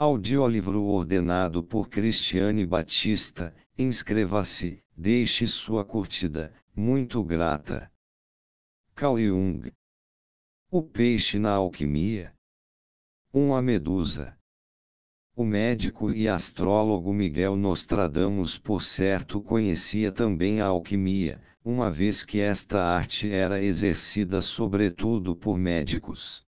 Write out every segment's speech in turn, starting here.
Audiolivro ordenado por Cristiane Batista, inscreva-se, deixe sua curtida, muito grata. Carl Jung O peixe na alquimia Uma medusa O médico e astrólogo Miguel Nostradamus por certo conhecia também a alquimia, uma vez que esta arte era exercida sobretudo por médicos.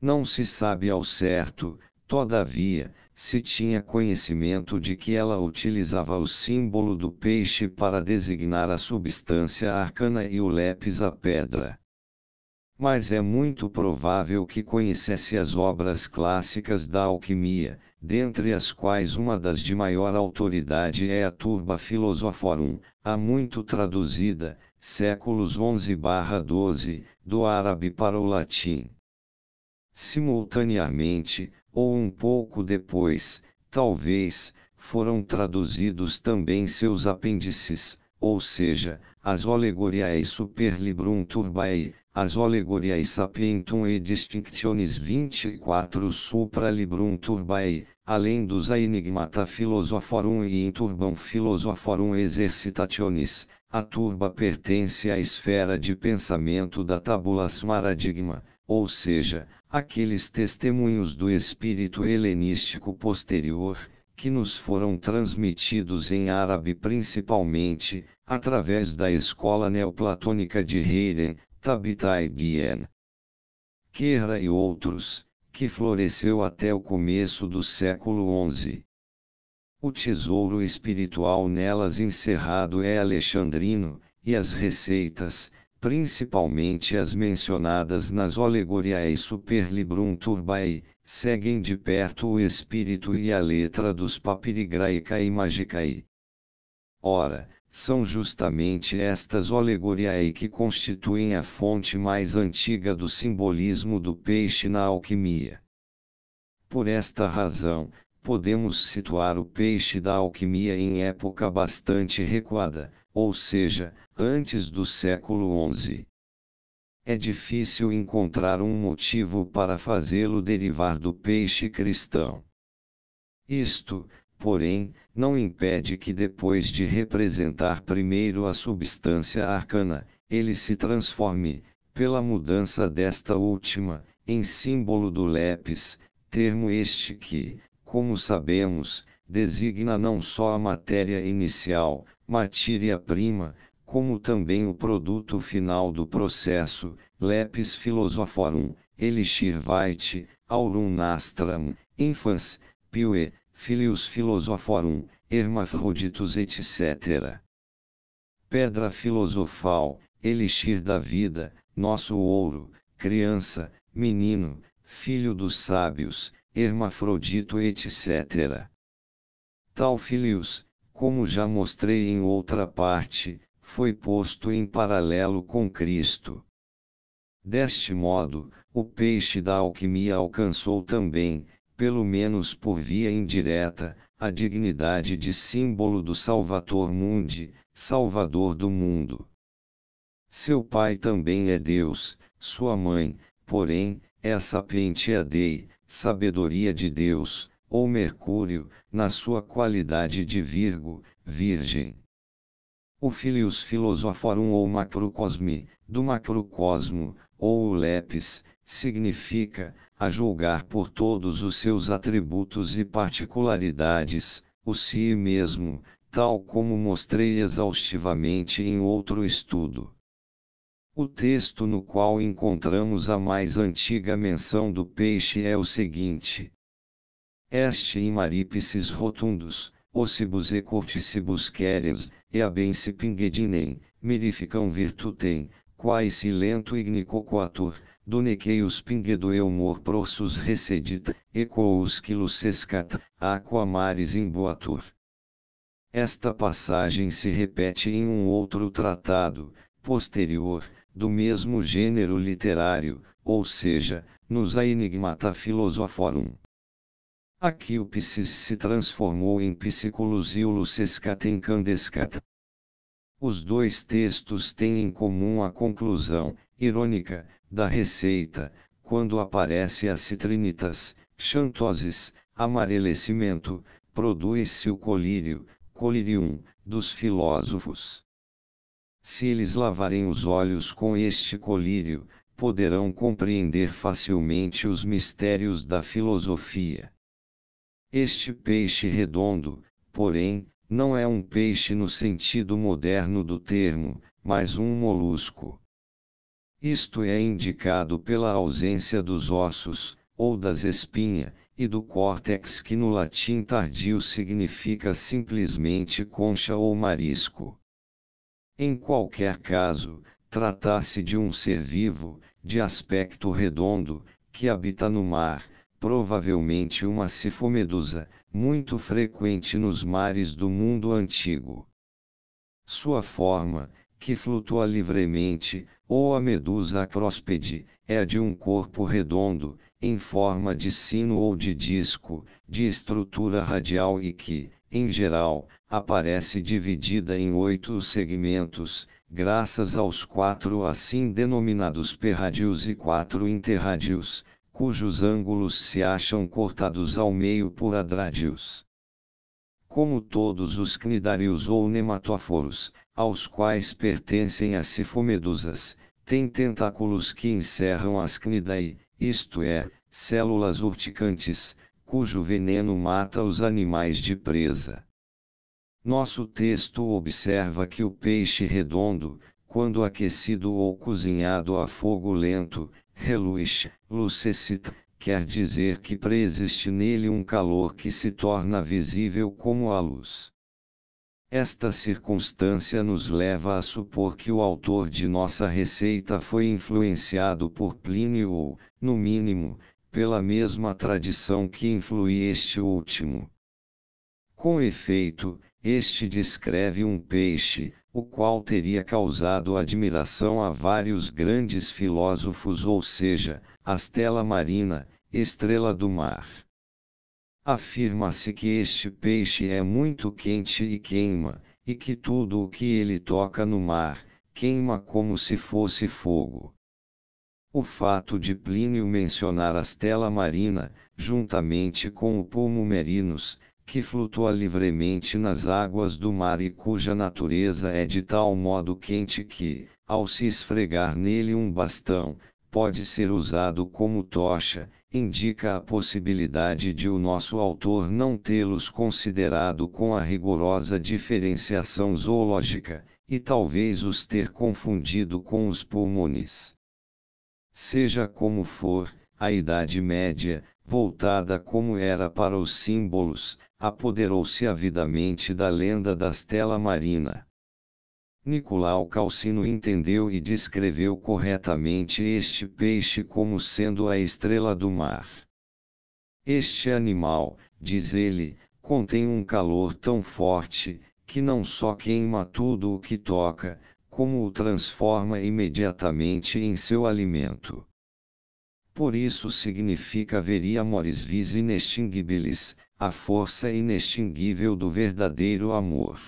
Não se sabe ao certo, Todavia, se tinha conhecimento de que ela utilizava o símbolo do peixe para designar a substância arcana e o lepis a pedra. Mas é muito provável que conhecesse as obras clássicas da alquimia, dentre as quais uma das de maior autoridade é a Turba Philosophorum, há muito traduzida, séculos 11-12, do árabe para o latim. Simultaneamente, ou um pouco depois, talvez, foram traduzidos também seus apêndices, ou seja, as Olegoriae Superlibrum Turbae, as Olegoriae Sapientum e Distinctiones 24 supra Librum Turbae, além dos A Enigmata Philosophorum e Inturbam Philosophorum Exercitationes, a turba pertence à esfera de pensamento da Tabulas Maradigma, ou seja, aqueles testemunhos do espírito helenístico posterior, que nos foram transmitidos em árabe principalmente, através da escola neoplatônica de Heiren, Tabitai Bien. Kerra e outros, que floresceu até o começo do século XI. O tesouro espiritual nelas encerrado é alexandrino, e as receitas, principalmente as mencionadas nas Olegoriae Superlibrum Turbae, seguem de perto o espírito e a letra dos Papirigraica e Magicae. Ora, são justamente estas Olegoriae que constituem a fonte mais antiga do simbolismo do peixe na alquimia. Por esta razão, podemos situar o peixe da alquimia em época bastante recuada, ou seja, antes do século XI. É difícil encontrar um motivo para fazê-lo derivar do peixe cristão. Isto, porém, não impede que depois de representar primeiro a substância arcana, ele se transforme, pela mudança desta última, em símbolo do lepis, termo este que, como sabemos, designa não só a matéria inicial, matéria-prima, como também o produto final do processo, Lepis Philosophorum, Elixir Vitae, Aurum Nastram, Infans, Pue, Filius Philosophorum, Hermafroditus etc. Pedra filosofal, Elixir da vida, nosso ouro, criança, menino, filho dos sábios, Hermafrodito etc. Tal Filius, como já mostrei em outra parte, foi posto em paralelo com Cristo. Deste modo, o peixe da alquimia alcançou também, pelo menos por via indireta, a dignidade de símbolo do Salvator Mundi, Salvador do mundo. Seu pai também é Deus, sua mãe, porém, é sapientia dei, sabedoria de Deus, ou Mercúrio, na sua qualidade de Virgo, Virgem. O Filius Philosophorum ou Macrocosmi, do macrocosmo, ou o Lepis, significa, a julgar por todos os seus atributos e particularidades, o si mesmo, tal como mostrei exaustivamente em outro estudo. O texto no qual encontramos a mais antiga menção do peixe é o seguinte: este in maripices rotundos, ossibus e corticibus queres, e abense pingedinem, mirificam virtutem, quae silento ignico quatur, doneceius pingedo eumor prosus recedit, equoos quilus escat, aqua maris imbuatur. Esta passagem se repete em um outro tratado, posterior, do mesmo gênero literário, ou seja, nos Enigmata Philosophorum. Aqui o psis se transformou em e em escatencandescata. Os dois textos têm em comum a conclusão, irônica, da receita, quando aparece as citrinitas, xantoses, amarelecimento, produz-se o colírio, colirium, dos filósofos. Se eles lavarem os olhos com este colírio, poderão compreender facilmente os mistérios da filosofia. Este peixe redondo, porém, não é um peixe no sentido moderno do termo, mas um molusco. Isto é indicado pela ausência dos ossos, ou das espinhas, e do córtex que no latim tardio significa simplesmente concha ou marisco. Em qualquer caso, trata-se de um ser vivo, de aspecto redondo, que habita no mar, provavelmente uma cifomedusa, muito frequente nos mares do mundo antigo. Sua forma, que flutua livremente, ou a medusa acróspede, é a de um corpo redondo, em forma de sino ou de disco, de estrutura radial e que, em geral, aparece dividida em oito segmentos, graças aos quatro assim denominados perradios e quatro interradios, cujos ângulos se acham cortados ao meio por adrádios. Como todos os cnidários ou nematóforos, aos quais pertencem as cifomedusas, têm tentáculos que encerram as cnidae, isto é, células urticantes, cujo veneno mata os animais de presa. Nosso texto observa que o peixe redondo, quando aquecido ou cozinhado a fogo lento, reluz, lucescit, quer dizer que preexiste nele um calor que se torna visível como a luz. Esta circunstância nos leva a supor que o autor de nossa receita foi influenciado por Plínio ou, no mínimo, pela mesma tradição que influi este último. Com efeito, este descreve um peixe, o qual teria causado admiração a vários grandes filósofos, ou seja, a stella marina, estrela do mar. Afirma-se que este peixe é muito quente e queima, e que tudo o que ele toca no mar, queima como se fosse fogo. O fato de Plínio mencionar a stella marina, juntamente com o Pomo Merinus, que flutua livremente nas águas do mar e cuja natureza é de tal modo quente que, ao se esfregar nele um bastão, pode ser usado como tocha, indica a possibilidade de o nosso autor não tê-los considerado com a rigorosa diferenciação zoológica, e talvez os ter confundido com os pulmones. Seja como for, a Idade Média, voltada como era para os símbolos, apoderou-se avidamente da lenda da Stella Marina. Nicolau Calcino entendeu e descreveu corretamente este peixe como sendo a estrela do mar. Este animal, diz ele, contém um calor tão forte, que não só queima tudo o que toca, como o transforma imediatamente em seu alimento. Por isso significa veria amores vis inextinguibilis, a força inextinguível do verdadeiro amor.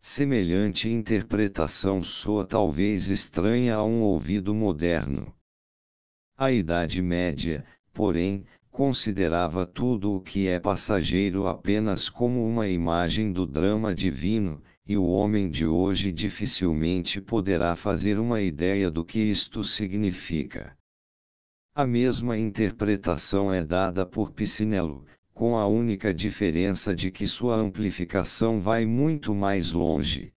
Semelhante interpretação soa talvez estranha a um ouvido moderno. A Idade Média, porém, considerava tudo o que é passageiro apenas como uma imagem do drama divino, e o homem de hoje dificilmente poderá fazer uma ideia do que isto significa. A mesma interpretação é dada por Picinello, com a única diferença de que sua amplificação vai muito mais longe.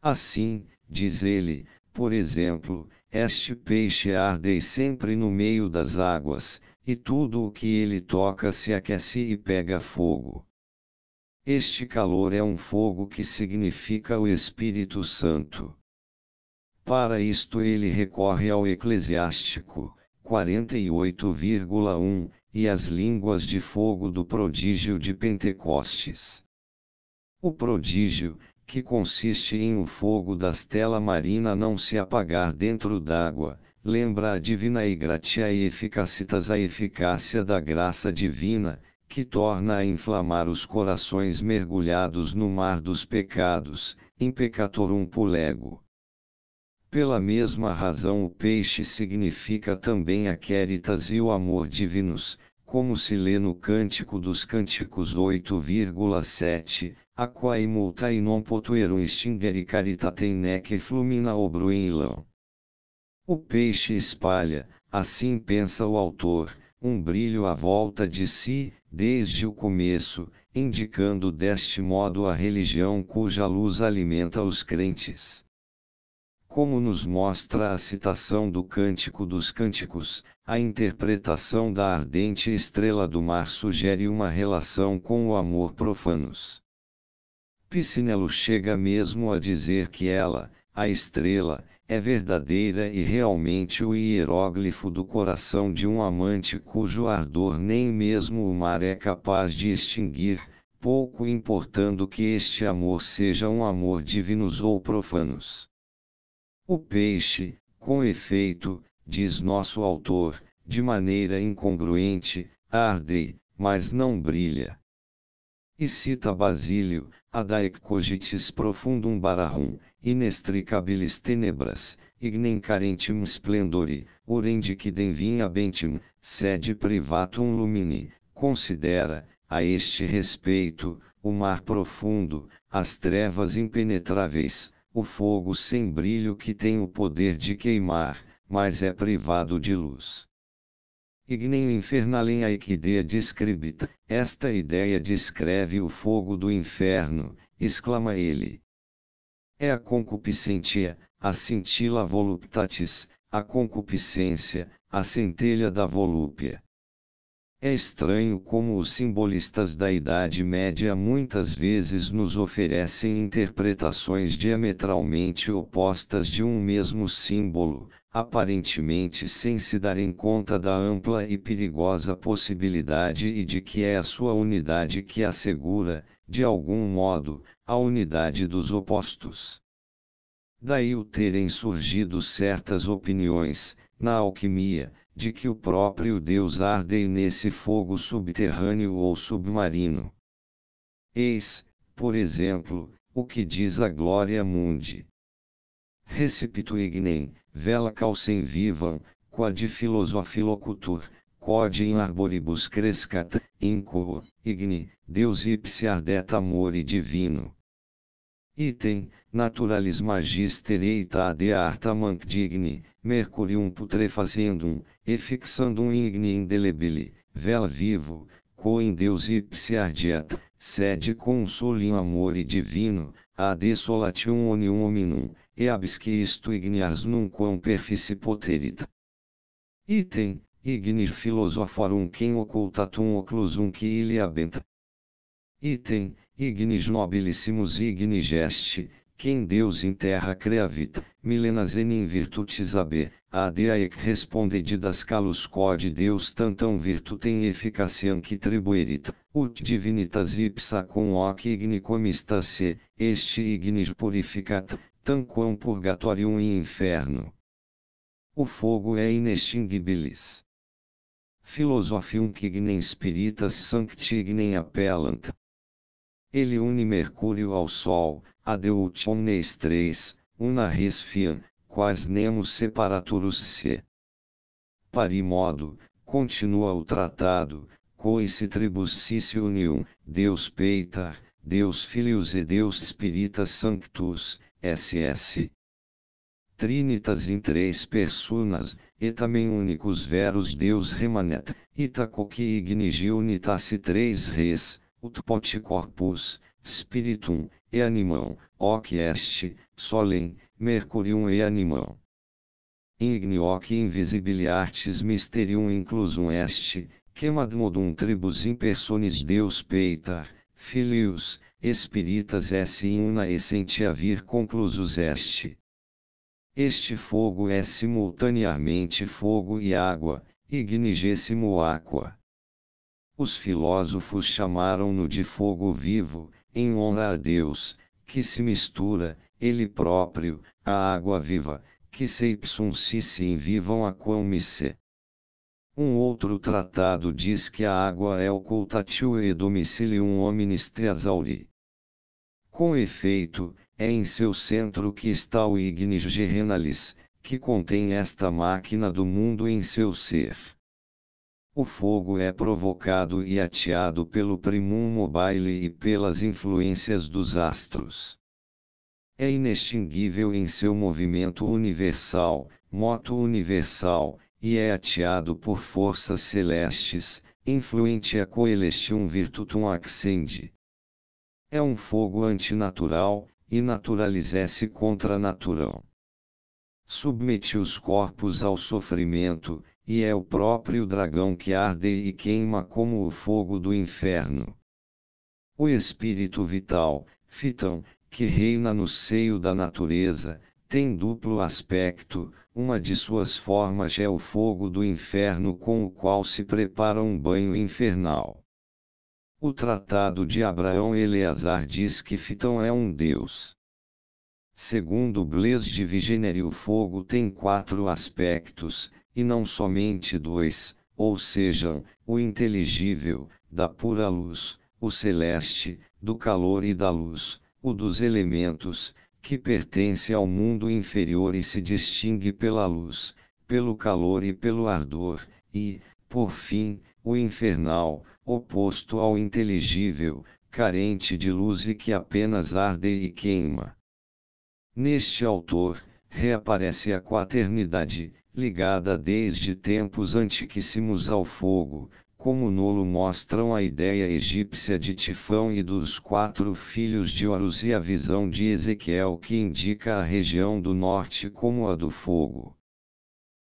Assim, diz ele, por exemplo, este peixe arde sempre no meio das águas, e tudo o que ele toca se aquece e pega fogo. Este calor é um fogo que significa o Espírito Santo. Para isto ele recorre ao eclesiástico, 48,1, e as línguas de fogo do prodígio de Pentecostes. O prodígio, que consiste em o fogo da estela marina não se apagar dentro d'água, lembra a divina e gratia e eficacitas a eficácia da graça divina, que torna a inflamar os corações mergulhados no mar dos pecados, em pecatorum pulego. Pela mesma razão, o peixe significa também a queritas e o amor divinos, como se lê no Cântico dos Cânticos 8,7, aquae multae non potueru stingere caritatem nec flumina obruinlam. O peixe espalha, assim pensa o autor, um brilho à volta de si, desde o começo, indicando deste modo a religião cuja luz alimenta os crentes. Como nos mostra a citação do Cântico dos Cânticos, a interpretação da ardente estrela do mar sugere uma relação com o amor profanos. Piscinelo chega mesmo a dizer que ela, a estrela, é verdadeira e realmente o hieróglifo do coração de um amante cujo ardor nem mesmo o mar é capaz de extinguir, pouco importando que este amor seja um amor divinos ou profanos. O peixe, com efeito, diz nosso autor, de maneira incongruente, arde, mas não brilha. E cita Basílio, Adaec cogitis profundum bararum, inextricabilis tenebras, ignem carentim splendori, orendicidem vinha bentim, sede privatum lumini, considera, a este respeito, o mar profundo, as trevas impenetráveis, o fogo sem brilho que tem o poder de queimar, mas é privado de luz. Ignem infernalem a equidea describita, esta ideia descreve o fogo do inferno, exclama ele. É a concupiscentia, a cintila voluptatis, a concupiscência, a centelha da volúpia. É estranho como os simbolistas da Idade Média muitas vezes nos oferecem interpretações diametralmente opostas de um mesmo símbolo, aparentemente sem se darem conta da ampla e perigosa possibilidade e de que é a sua unidade que assegura, de algum modo, a unidade dos opostos. Daí o terem surgido certas opiniões, na alquimia, de que o próprio Deus arde nesse fogo subterrâneo ou submarino. Eis, por exemplo, o que diz a Glória Mundi. Recipitu ignem, vela calcem vivam, quad filosofilocutur, quod in arboribus crescat, inco, igni, Deus ipsi ardet e divino. Item, naturalis magister eita de artamanc digni, mercurium putrefacendum, e fixandum igni indelebili, vela vivo, co in Deus ipsiardiat, sede consolium amore divino, ad solatium onium hominum, e absque isto ignias nunquam perfici poterit. Item, ignis philosophorum quem occultatum occlusum qui benta. Item, ignis nobilissimus igni geste, quem Deus em crea vita, milenas enim virtutis ab, adea ec responde didascalus quod Deus tantam virtutem efficaciam que tribuerit, ut divinitas ipsa cum hoc igni comista se, este ignis purificat, tanquam purgatorium in inferno. O fogo é inextinguibilis. Philosophium quignem spiritas sancti ignem appellant, ele une Mercúrio ao Sol, adeut omnes três, una res fiam, quas nemo separaturus se. Parimodo, continua o tratado, coice tribus si unium, Deus peitar, Deus filius e Deus Espíritas Sanctus, SS. Trinitas in três personas, e também únicos veros Deus remanet, itacoque ignis unitas e três res, ut poti corpus, spiritum, e animam, hoc est, solem, mercurium e animam. invisibili invisibiliartis mysterium inclusum est, quemad modum tribus impersonis Deus peitar, filius, espiritas in una essentia vir conclusus est. Este fogo é simultaneamente fogo e água, ignigésimo aqua. Os filósofos chamaram-no de fogo vivo, em honra a Deus, que se mistura, ele próprio, à água viva, que se ipsumcisse em invivam a quamisse. Um outro tratado diz que a água é ocultatio e domicilium hominis triasauri. Com efeito, é em seu centro que está o ignis gerenalis, que contém esta máquina do mundo em seu ser. O fogo é provocado e ateado pelo primum mobile e pelas influências dos astros. É inextinguível em seu movimento universal, moto universal, e é ateado por forças celestes, influente a coelestium virtutum accendi. É um fogo antinatural, e naturalizesse contra natural. Submete os corpos ao sofrimento, e é o próprio dragão que arde e queima como o fogo do inferno. O espírito vital, Fitão, que reina no seio da natureza, tem duplo aspecto, uma de suas formas é o fogo do inferno com o qual se prepara um banho infernal. O tratado de Abraão Eleazar diz que Fitão é um deus. Segundo Blaise de Vigenère, o fogo tem quatro aspectos, e não somente dois, ou seja, o inteligível, da pura luz, o celeste, do calor e da luz, o dos elementos, que pertence ao mundo inferior e se distingue pela luz, pelo calor e pelo ardor, e, por fim, o infernal, oposto ao inteligível, carente de luz e que apenas arde e queima. Neste autor, reaparece a quaternidade, ligada desde tempos antiquíssimos ao fogo, como Nolo mostram a ideia egípcia de Tifão e dos quatro filhos de Horus e a visão de Ezequiel que indica a região do norte como a do fogo.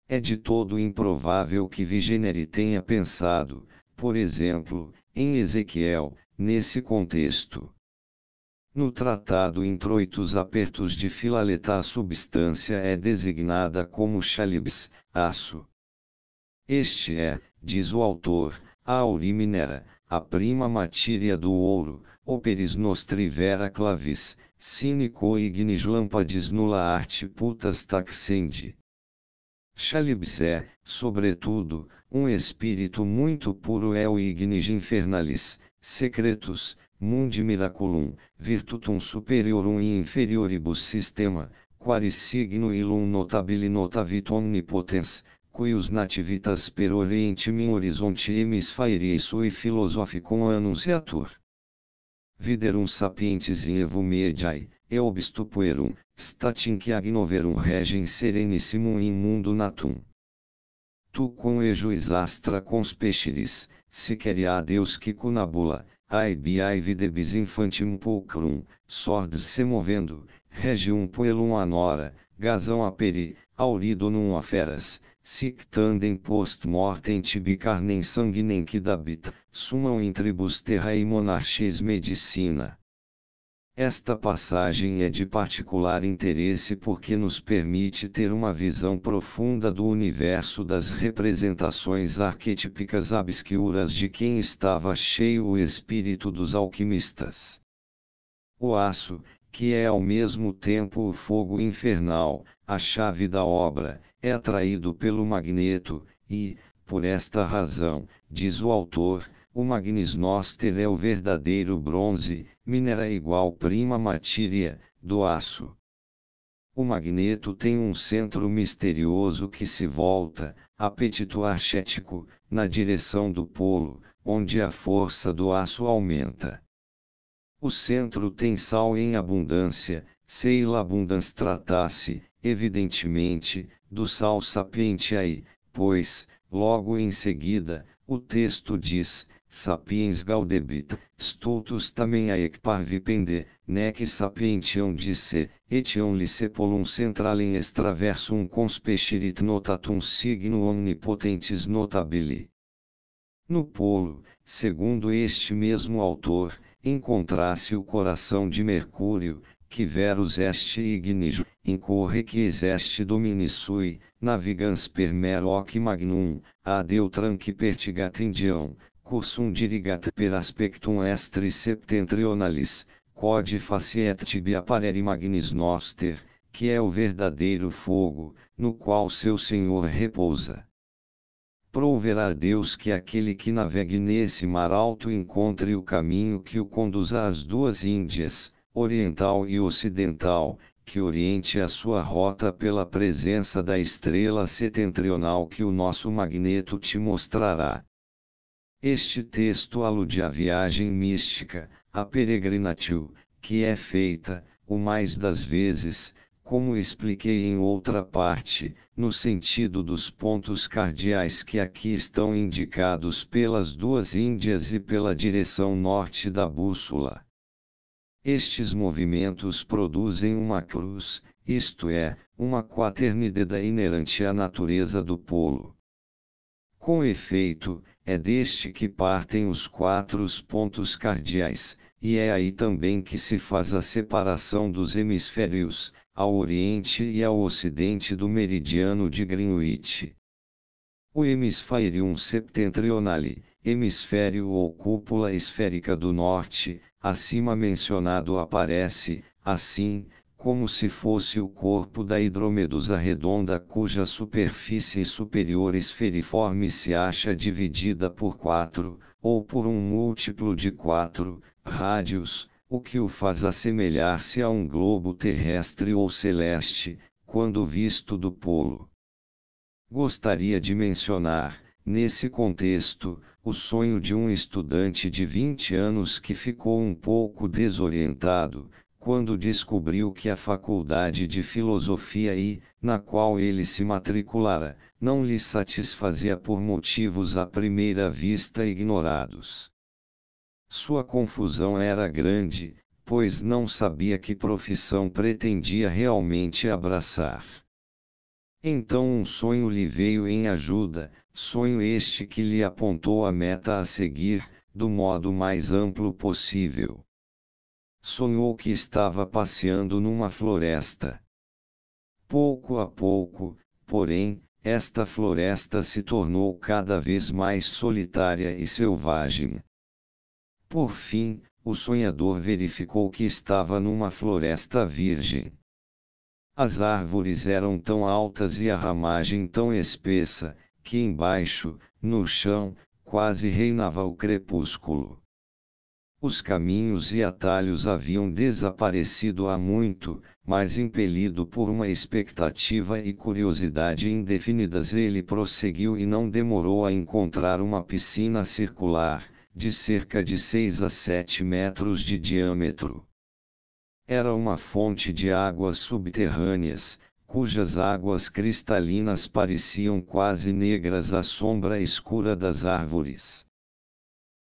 É de todo improvável que Vigeneri tenha pensado, por exemplo, em Ezequiel, nesse contexto. No tratado Introitos Apertos de Filaleta a substância é designada como chalibs, aço. Este é, diz o autor, a auriminera, a prima matéria do ouro, operis nostrivera clavis, cínico ignis lampades nula arte putas taxendi. Chalibs é, sobretudo, um espírito muito puro é o ignis infernalis, secretus, mundi miraculum, virtutum superiorum e inferioribus sistema, quare signo illum notabili notavit omnipotens, cuius nativitas per orientim horizonte hemisfairi sui philosophicum annunciatur. Viderum sapientes in evo mediae, eobstupuerum, statinque agnoverum regem serenissimum in mundo natum. Tu com ejuis astra conspeciris, se queria a Deus que cunabula, Aibiai videbis infantim pulcrum, sordes se movendo, regium puelum anora, gazão aperi, aurido num aferas, sic tandem post mortem tibi carnem sanguinem quidabit, sumam em tribus terra e monarches medicina. Esta passagem é de particular interesse porque nos permite ter uma visão profunda do universo das representações arquetípicas obscuras de quem estava cheio o espírito dos alquimistas. O aço, que é ao mesmo tempo o fogo infernal, a chave da obra, é atraído pelo magneto, e, por esta razão, diz o autor, o magnisnoster é o verdadeiro bronze, minera igual prima matéria, do aço. O magneto tem um centro misterioso que se volta, apetito archético, na direção do polo, onde a força do aço aumenta. O centro tem sal em abundância, se abundância tratasse, evidentemente, do sal sapiente aí, pois, logo em seguida, o texto diz, sapiens gaudebit, stultus também a ekparvipende, nec sapientiam disse, etion licepolum centralem extraversum conspescirit notatum signo omnipotentis notabile. No polo, segundo este mesmo autor, encontrasse o coração de Mercúrio, que verus est ignis, incorre que exeste domini sui, navigans per meroc magnum, adeu tranque pertigat indião, cursum dirigat per aspectum estri septentrionalis, code faciet tibia parere magnis noster, que é o verdadeiro fogo, no qual seu Senhor repousa. Proverá Deus que aquele que navegue nesse mar alto encontre o caminho que o conduza às duas Índias, oriental e ocidental, que oriente a sua rota pela presença da estrela setentrional que o nosso magneto te mostrará. Este texto alude à viagem mística, a peregrinatio, que é feita, o mais das vezes, como expliquei em outra parte, no sentido dos pontos cardeais que aqui estão indicados pelas duas Índias e pela direção norte da bússola. Estes movimentos produzem uma cruz, isto é, uma quaternidade inerente à natureza do polo. Com efeito, é deste que partem os quatro pontos cardeais, e é aí também que se faz a separação dos hemisférios, ao oriente e ao ocidente do meridiano de Greenwich. O hemisférium septentrionale, hemisfério ou cúpula esférica do norte, acima mencionado aparece, assim, como se fosse o corpo da hidromedusa redonda cuja superfície superior esferiforme se acha dividida por quatro, ou por um múltiplo de quatro, rádios, o que o faz assemelhar-se a um globo terrestre ou celeste, quando visto do polo. Gostaria de mencionar, nesse contexto, o sonho de um estudante de 20 anos que ficou um pouco desorientado, quando descobriu que a faculdade de filosofia e, na qual ele se matriculara, não lhe satisfazia por motivos à primeira vista ignorados. Sua confusão era grande, pois não sabia que profissão pretendia realmente abraçar. Então um sonho lhe veio em ajuda, sonho este que lhe apontou a meta a seguir, do modo mais amplo possível sonhou que estava passeando numa floresta. Pouco a pouco, porém, esta floresta se tornou cada vez mais solitária e selvagem. Por fim, o sonhador verificou que estava numa floresta virgem. As árvores eram tão altas e a ramagem tão espessa, que embaixo, no chão, quase reinava o crepúsculo. Os caminhos e atalhos haviam desaparecido há muito, mas impelido por uma expectativa e curiosidade indefinidas, ele prosseguiu e não demorou a encontrar uma piscina circular, de cerca de 6 a 7 metros de diâmetro. Era uma fonte de águas subterrâneas, cujas águas cristalinas pareciam quase negras à sombra escura das árvores.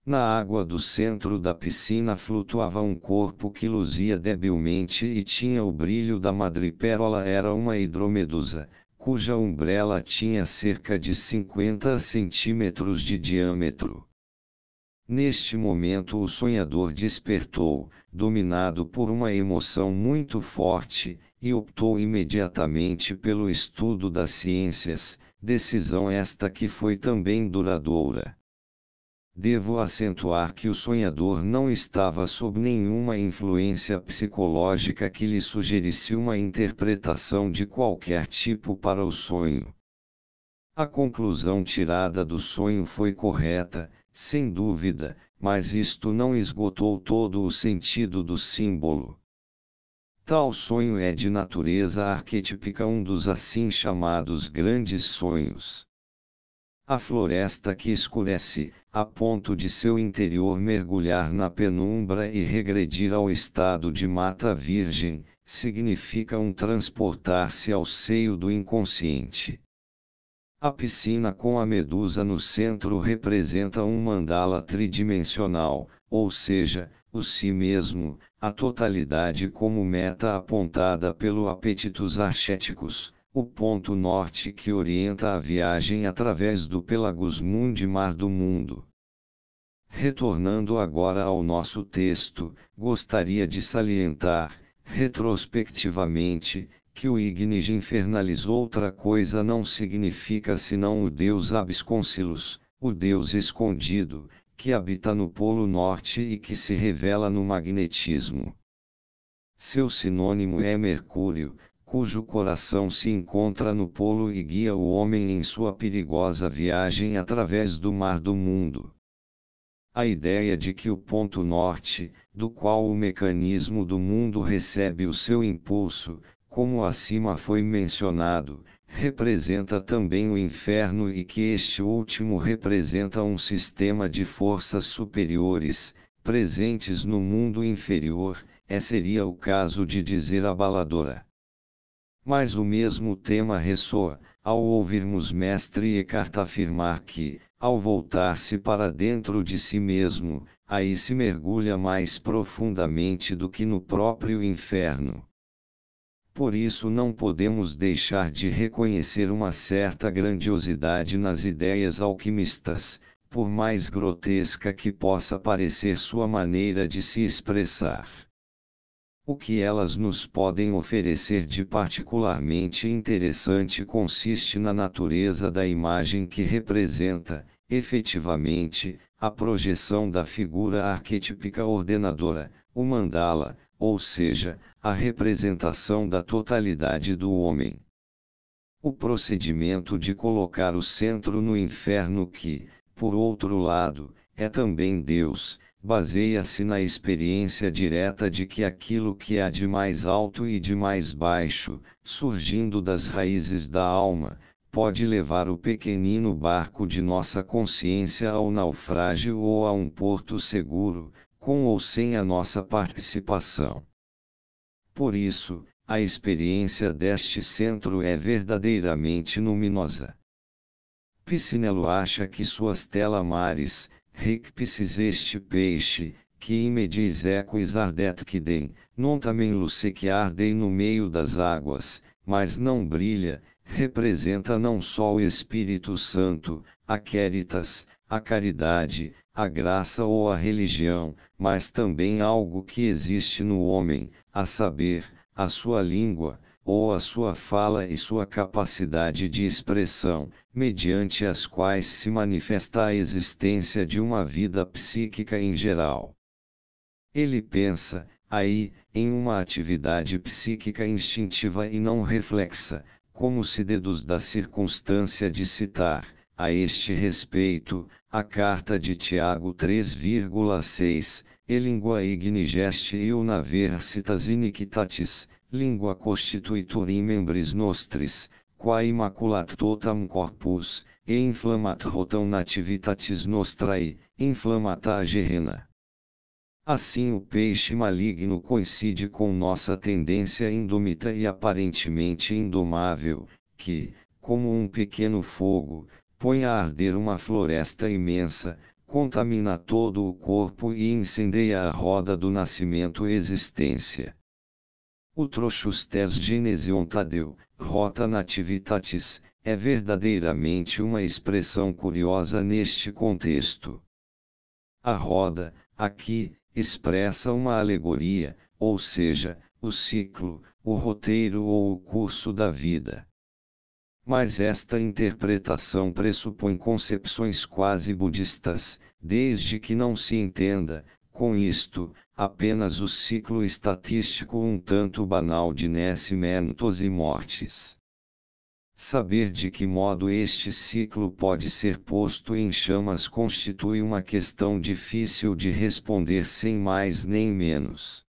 Na água do centro da piscina flutuava um corpo que luzia debilmente e tinha o brilho da madrepérola. Era uma hidromedusa, cuja umbrela tinha cerca de 50 centímetros de diâmetro. Neste momento o sonhador despertou, dominado por uma emoção muito forte, e optou imediatamente pelo estudo das ciências, decisão esta que foi também duradoura. Devo acentuar que o sonhador não estava sob nenhuma influência psicológica que lhe sugerisse uma interpretação de qualquer tipo para o sonho. A conclusão tirada do sonho foi correta, sem dúvida, mas isto não esgotou todo o sentido do símbolo. Tal sonho é de natureza arquetípica um dos assim chamados grandes sonhos a floresta que escurece, a ponto de seu interior mergulhar na penumbra e regredir ao estado de mata virgem, significa um transportar-se ao seio do inconsciente. A piscina com a medusa no centro representa um mandala tridimensional, ou seja, o si mesmo, a totalidade como meta apontada pelo apetitos archéticos, o ponto norte que orienta a viagem através do Pelagos Mundi Mar do Mundo. Retornando agora ao nosso texto, gostaria de salientar, retrospectivamente, que o Ignis infernaliz outra coisa não significa senão o Deus Absconcilus, o Deus escondido, que habita no Polo Norte e que se revela no magnetismo. Seu sinônimo é Mercúrio, cujo coração se encontra no polo e guia o homem em sua perigosa viagem através do mar do mundo. A ideia de que o ponto norte, do qual o mecanismo do mundo recebe o seu impulso, como acima foi mencionado, representa também o inferno e que este último representa um sistema de forças superiores, presentes no mundo inferior, é seria o caso de dizer abaladora. Mas o mesmo tema ressoa, ao ouvirmos Mestre Eckhart afirmar que, ao voltar-se para dentro de si mesmo, aí se mergulha mais profundamente do que no próprio inferno. Por isso não podemos deixar de reconhecer uma certa grandiosidade nas ideias alquimistas, por mais grotesca que possa parecer sua maneira de se expressar. O que elas nos podem oferecer de particularmente interessante consiste na natureza da imagem que representa, efetivamente, a projeção da figura arquetípica ordenadora, o mandala, ou seja, a representação da totalidade do homem. O procedimento de colocar o centro no inferno, que, por outro lado, é também Deus, baseia-se na experiência direta de que aquilo que há de mais alto e de mais baixo, surgindo das raízes da alma, pode levar o pequenino barco de nossa consciência ao naufrágio ou a um porto seguro, com ou sem a nossa participação. Por isso, a experiência deste centro é verdadeiramente luminosa. Piscinello acha que suas telamares, Recpsis este peixe, que imedis equis ardet que den, non também que ardei no meio das águas, mas não brilha, representa não só o Espírito Santo, a queritas, a caridade, a graça ou a religião, mas também algo que existe no homem, a saber, a sua língua, ou a sua fala e sua capacidade de expressão, mediante as quais se manifesta a existência de uma vida psíquica em geral. Ele pensa, aí, em uma atividade psíquica instintiva e não reflexa, como se deduz da circunstância de citar, a este respeito, a carta de Tiago 3,6, e língua ignigeste iu naver citas inicitatis, lingua constituitur in membris nostris, qua immaculat totam corpus, e inflamat rotam nativitatis nostrae, inflamata a gerena. Assim o peixe maligno coincide com nossa tendência indomita e aparentemente indomável, que, como um pequeno fogo, põe a arder uma floresta imensa, contamina todo o corpo e incendeia a roda do nascimento e existência tes Genesium Tadeu, Rota Nativitatis, é verdadeiramente uma expressão curiosa neste contexto. A roda, aqui, expressa uma alegoria, ou seja, o ciclo, o roteiro ou o curso da vida. Mas esta interpretação pressupõe concepções quase budistas, desde que não se entenda, com isto, apenas o ciclo estatístico um tanto banal de nascimentos e mortes. Saber de que modo este ciclo pode ser posto em chamas constitui uma questão difícil de responder sem mais nem menos.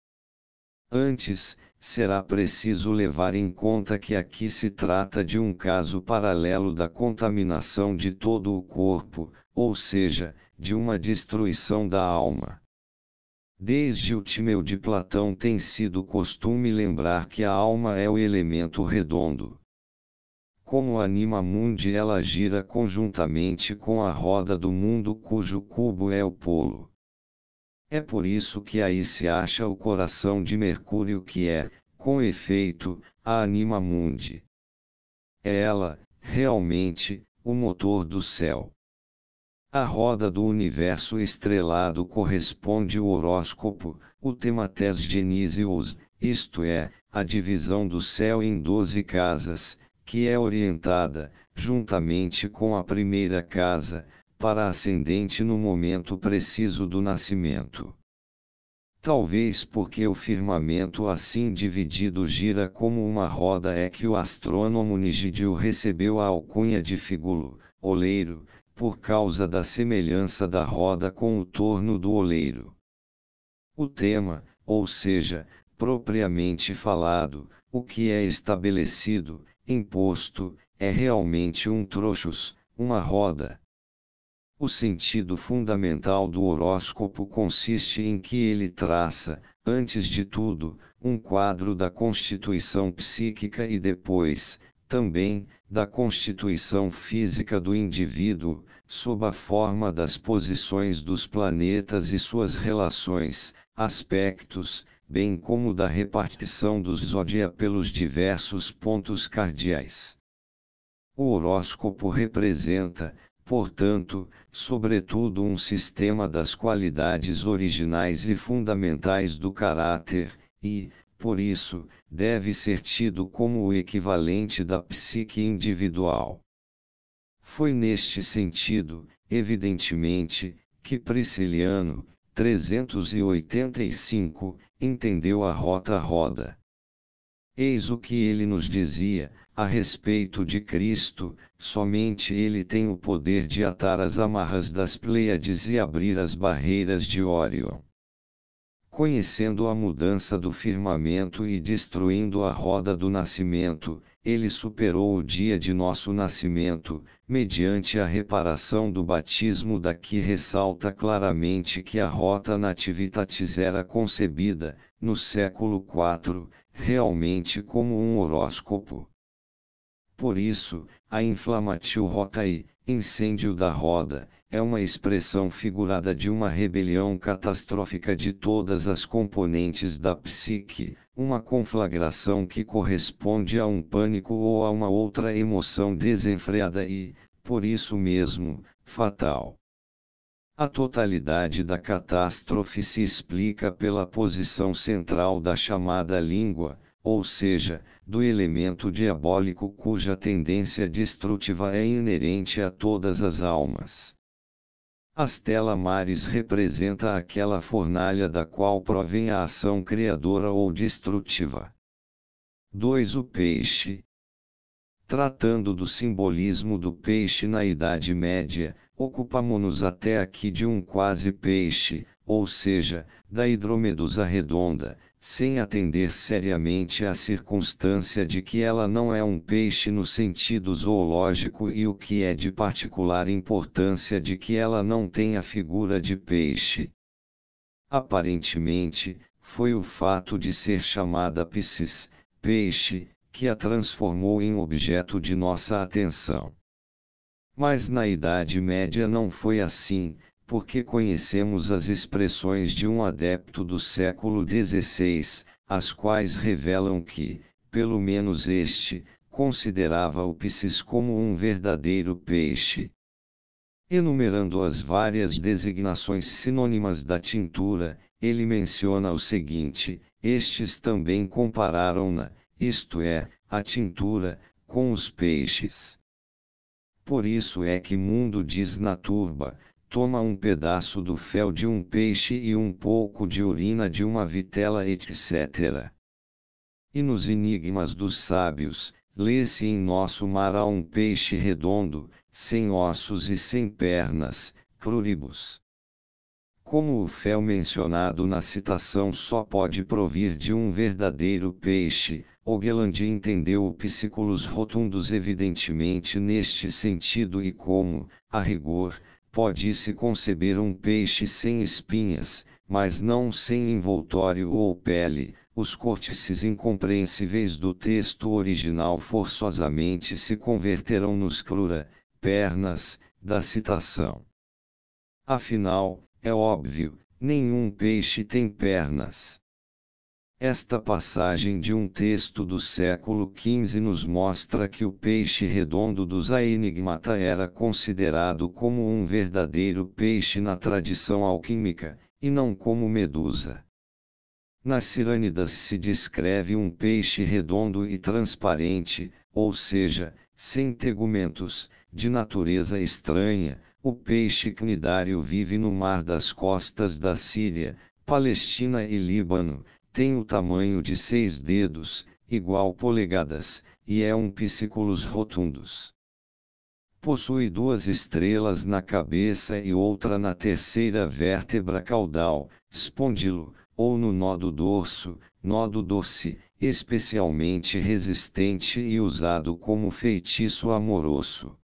Antes, será preciso levar em conta que aqui se trata de um caso paralelo da contaminação de todo o corpo, ou seja, de uma destruição da alma. Desde o Timeu de Platão tem sido costume lembrar que a alma é o elemento redondo. Como anima mundi ela gira conjuntamente com a roda do mundo cujo cubo é o polo. É por isso que aí se acha o coração de Mercúrio que é, com efeito, a anima mundi. É ela, realmente, o motor do céu. A roda do universo estrelado corresponde o horóscopo, o temates genisios, isto é, a divisão do céu em doze casas, que é orientada, juntamente com a primeira casa, para ascendente no momento preciso do nascimento. Talvez porque o firmamento assim dividido gira como uma roda é que o astrônomo Nigidio recebeu a alcunha de Figulo, oleiro, por causa da semelhança da roda com o torno do oleiro. O tema, ou seja, propriamente falado, o que é estabelecido, imposto, é realmente um trochos, uma roda. O sentido fundamental do horóscopo consiste em que ele traça, antes de tudo, um quadro da constituição psíquica e depois, também, da constituição física do indivíduo, sob a forma das posições dos planetas e suas relações, aspectos, bem como da repartição dos zodia pelos diversos pontos cardeais. O horóscopo representa, portanto, sobretudo um sistema das qualidades originais e fundamentais do caráter, e, por isso, deve ser tido como o equivalente da psique individual. Foi neste sentido, evidentemente, que Prisciliano, 385, entendeu a rota roda. Eis o que ele nos dizia, a respeito de Cristo, somente ele tem o poder de atar as amarras das Pleiades e abrir as barreiras de Órion. Conhecendo a mudança do firmamento e destruindo a roda do nascimento, ele superou o dia de nosso nascimento, mediante a reparação do batismo daqui ressalta claramente que a rota nativitatis era concebida, no século IV, realmente como um horóscopo. Por isso, a inflamatio rotae, incêndio da roda, é uma expressão figurada de uma rebelião catastrófica de todas as componentes da psique, uma conflagração que corresponde a um pânico ou a uma outra emoção desenfreada e, por isso mesmo, fatal. A totalidade da catástrofe se explica pela posição central da chamada língua, ou seja, do elemento diabólico cuja tendência destrutiva é inerente a todas as almas. Astela stela maris representa aquela fornalha da qual provém a ação criadora ou destrutiva. 2. O peixe. Tratando do simbolismo do peixe na Idade Média, ocupamo-nos até aqui de um quase peixe, ou seja, da hidromedusa redonda, sem atender seriamente à circunstância de que ela não é um peixe no sentido zoológico e o que é de particular importância de que ela não tem a figura de peixe. Aparentemente, foi o fato de ser chamada Piscis, peixe, que a transformou em objeto de nossa atenção. Mas na Idade Média não foi assim, porque conhecemos as expressões de um adepto do século XVI, as quais revelam que, pelo menos este, considerava o Piscis como um verdadeiro peixe. Enumerando as várias designações sinônimas da tintura, ele menciona o seguinte: estes também compararam-na, isto é, a tintura, com os peixes. Por isso é que Mundo diz na turba, toma um pedaço do fel de um peixe e um pouco de urina de uma vitela, etc. E nos enigmas dos sábios, lê-se em nosso mar há um peixe redondo, sem ossos e sem pernas, cruribus. Como o fel mencionado na citação só pode provir de um verdadeiro peixe, Ogelandi entendeu o psicolos rotundos evidentemente neste sentido e como, a rigor, pode-se conceber um peixe sem espinhas, mas não sem envoltório ou pele, os cortices incompreensíveis do texto original forçosamente se converterão nos crura, pernas, da citação. Afinal, é óbvio, nenhum peixe tem pernas. Esta passagem de um texto do século XV nos mostra que o peixe redondo dos Aenigmata era considerado como um verdadeiro peixe na tradição alquímica, e não como medusa. Nas Cirânidas se descreve um peixe redondo e transparente, ou seja, sem tegumentos, de natureza estranha, o peixe cnidário vive no mar das costas da Síria, Palestina e Líbano, tem o tamanho de seis dedos, igual polegadas, e é um piscículos rotundos. Possui duas estrelas na cabeça e outra na terceira vértebra caudal, espondilo, ou no nó do dorso, nodo doce, especialmente resistente e usado como feitiço amoroso.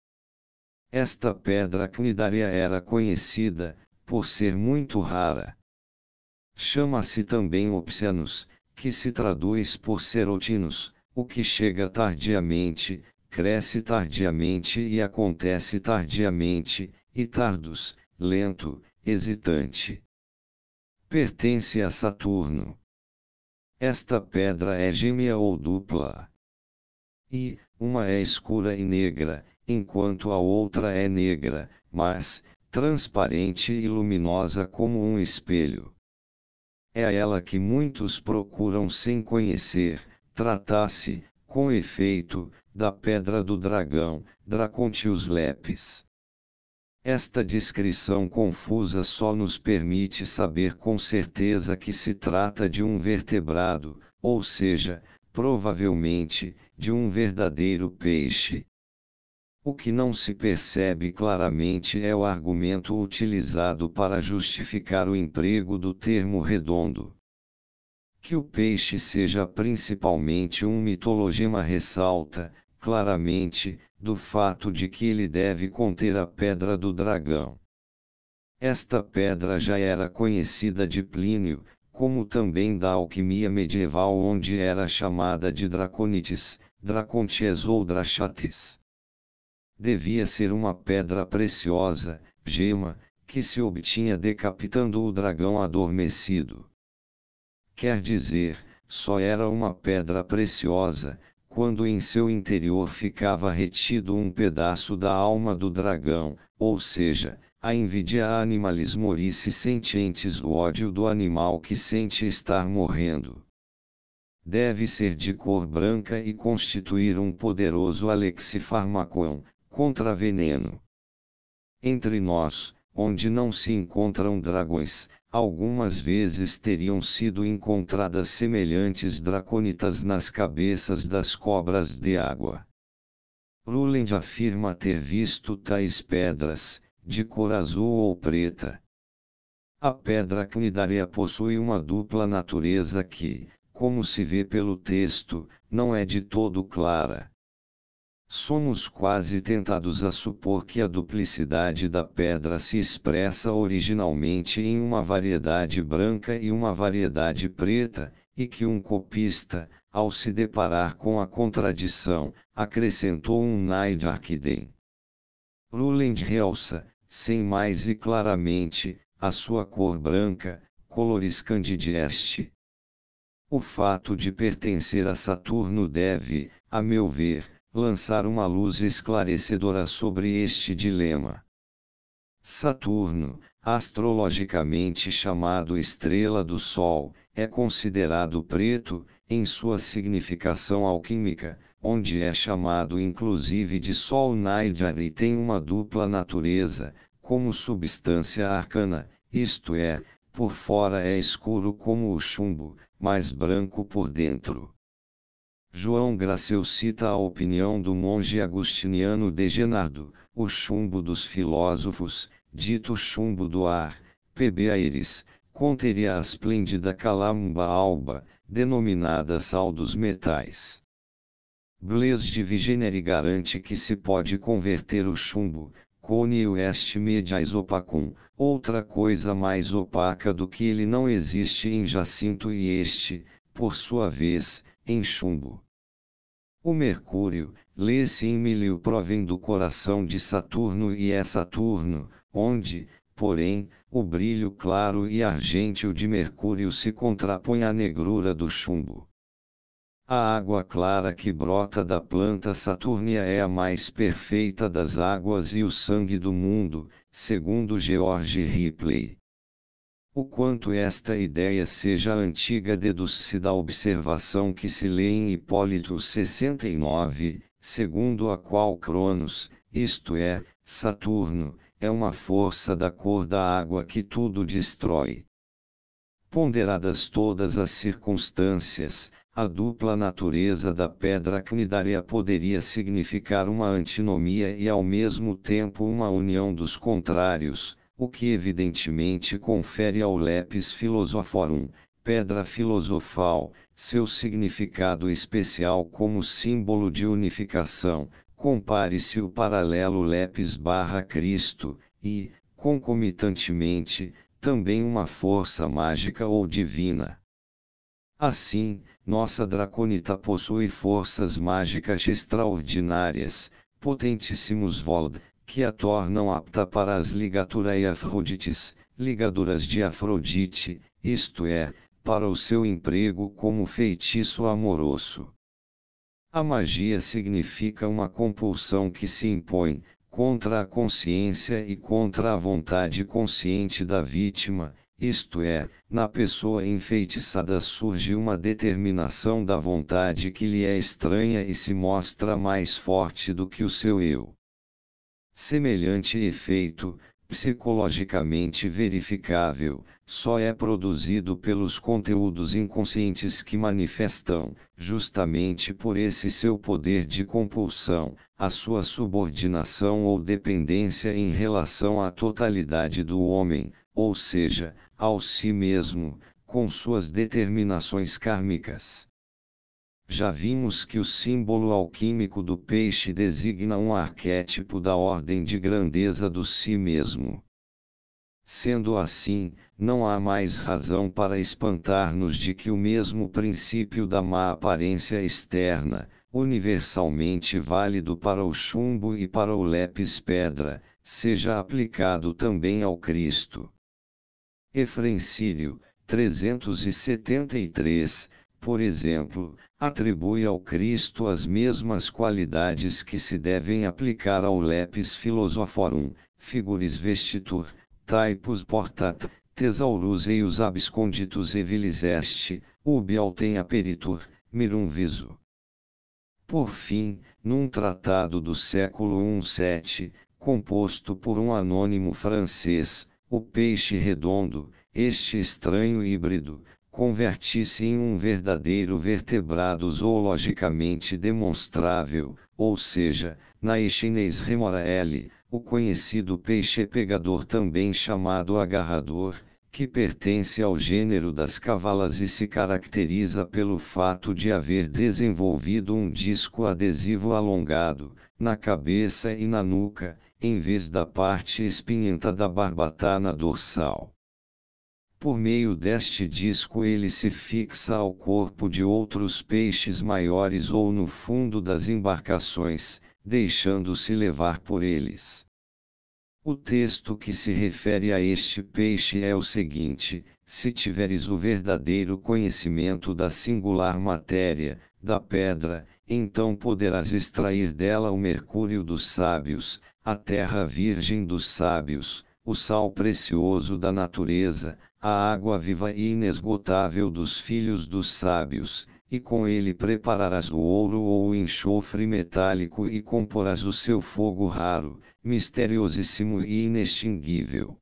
Esta pedra cnidária era conhecida, por ser muito rara. Chama-se também Opsenus, que se traduz por serotinos, o que chega tardiamente, cresce tardiamente e acontece tardiamente, e tardos, lento, hesitante. Pertence a Saturno. Esta pedra é gêmea ou dupla. E, uma é escura e negra, enquanto a outra é negra, mas, transparente e luminosa como um espelho. É ela que muitos procuram sem conhecer, tratasse com efeito, da pedra do dragão, Dracontius Lepis. Esta descrição confusa só nos permite saber com certeza que se trata de um vertebrado, ou seja, provavelmente, de um verdadeiro peixe. O que não se percebe claramente é o argumento utilizado para justificar o emprego do termo redondo. Que o peixe seja principalmente um mitologema ressalta, claramente, do fato de que ele deve conter a pedra do dragão. Esta pedra já era conhecida de Plínio, como também da alquimia medieval onde era chamada de draconites, dracontes ou drachates devia ser uma pedra preciosa, gema, que se obtinha decapitando o dragão adormecido. Quer dizer, só era uma pedra preciosa, quando em seu interior ficava retido um pedaço da alma do dragão, ou seja, a invidia a animais se sentientes o ódio do animal que sente estar morrendo. Deve ser de cor branca e constituir um poderoso alexifarmacon, contra veneno. Entre nós, onde não se encontram dragões, algumas vezes teriam sido encontradas semelhantes draconitas nas cabeças das cobras de água. Ruland afirma ter visto tais pedras, de cor azul ou preta. A pedra cnidaria possui uma dupla natureza que, como se vê pelo texto, não é de todo clara somos quase tentados a supor que a duplicidade da pedra se expressa originalmente em uma variedade branca e uma variedade preta, e que um copista, ao se deparar com a contradição, acrescentou um Naid arquidem. Rulend realça, sem mais e claramente, a sua cor branca, colores candidieste. O fato de pertencer a Saturno deve, a meu ver, lançar uma luz esclarecedora sobre este dilema. Saturno, astrologicamente chamado estrela do Sol, é considerado preto, em sua significação alquímica, onde é chamado inclusive de Sol Naidjar e tem uma dupla natureza, como substância arcana, isto é, por fora é escuro como o chumbo, mas branco por dentro. João Graceu cita a opinião do monge agustiniano de Genardo, o chumbo dos filósofos, dito chumbo do ar, P.B. Aires, conteria a esplêndida calamba alba, denominada sal dos metais. Blaise de Vigeneri garante que se pode converter o chumbo, cone est mediais opacum, outra coisa mais opaca do que ele não existe em jacinto e este, por sua vez, em chumbo. O Mercúrio, lê-se em Milio, provém do coração de Saturno e é Saturno, onde, porém, o brilho claro e argênteo de Mercúrio se contrapõe à negrura do chumbo. A água clara que brota da planta Saturnia é a mais perfeita das águas e o sangue do mundo, segundo George Ripley. O quanto esta ideia seja antiga deduz-se da observação que se lê em Hipólito 69, segundo a qual Cronos, isto é, Saturno, é uma força da cor da água que tudo destrói. Ponderadas todas as circunstâncias, a dupla natureza da pedra cnidária poderia significar uma antinomia e ao mesmo tempo uma união dos contrários, o que evidentemente confere ao Lepis Philosophorum, pedra filosofal, seu significado especial como símbolo de unificação. Compare-se o paralelo Lepis barra Cristo, e, concomitantemente, também uma força mágica ou divina. Assim, nossa draconita possui forças mágicas extraordinárias, potentíssimos Vold, que a tornam apta para as ligaturas afrodites, ligaduras de Afrodite, isto é, para o seu emprego como feitiço amoroso. A magia significa uma compulsão que se impõe, contra a consciência e contra a vontade consciente da vítima, isto é, na pessoa enfeitiçada surge uma determinação da vontade que lhe é estranha e se mostra mais forte do que o seu eu. Semelhante efeito, psicologicamente verificável, só é produzido pelos conteúdos inconscientes que manifestam, justamente por esse seu poder de compulsão, a sua subordinação ou dependência em relação à totalidade do homem, ou seja, ao si mesmo, com suas determinações kármicas. Já vimos que o símbolo alquímico do peixe designa um arquétipo da ordem de grandeza do si mesmo. Sendo assim, não há mais razão para espantar-nos de que o mesmo princípio da má aparência externa, universalmente válido para o chumbo e para o lepes pedra, seja aplicado também ao Cristo. Efrencílio, 373, por exemplo, atribui ao Cristo as mesmas qualidades que se devem aplicar ao lepis philosophorum, figuris vestitur, taipus portat, thesaurus eius absconditus eviliseste, ubi autem aperitur, mirum viso. Por fim, num tratado do século I-VII, composto por um anônimo francês, o peixe redondo, este estranho híbrido, convertisse em um verdadeiro vertebrado zoologicamente demonstrável, ou seja, na Echinês remora L, o conhecido peixe pegador também chamado agarrador, que pertence ao gênero das cavalas e se caracteriza pelo fato de haver desenvolvido um disco adesivo alongado, na cabeça e na nuca, em vez da parte espinhenta da barbatana dorsal. Por meio deste disco ele se fixa ao corpo de outros peixes maiores ou no fundo das embarcações, deixando-se levar por eles. O texto que se refere a este peixe é o seguinte: Se tiveres o verdadeiro conhecimento da singular matéria, da pedra, então poderás extrair dela o mercúrio dos sábios, a terra virgem dos sábios, o sal precioso da natureza, a água viva e inesgotável dos filhos dos sábios, e com ele prepararás o ouro ou o enxofre metálico e comporás o seu fogo raro, misteriosíssimo e inextinguível.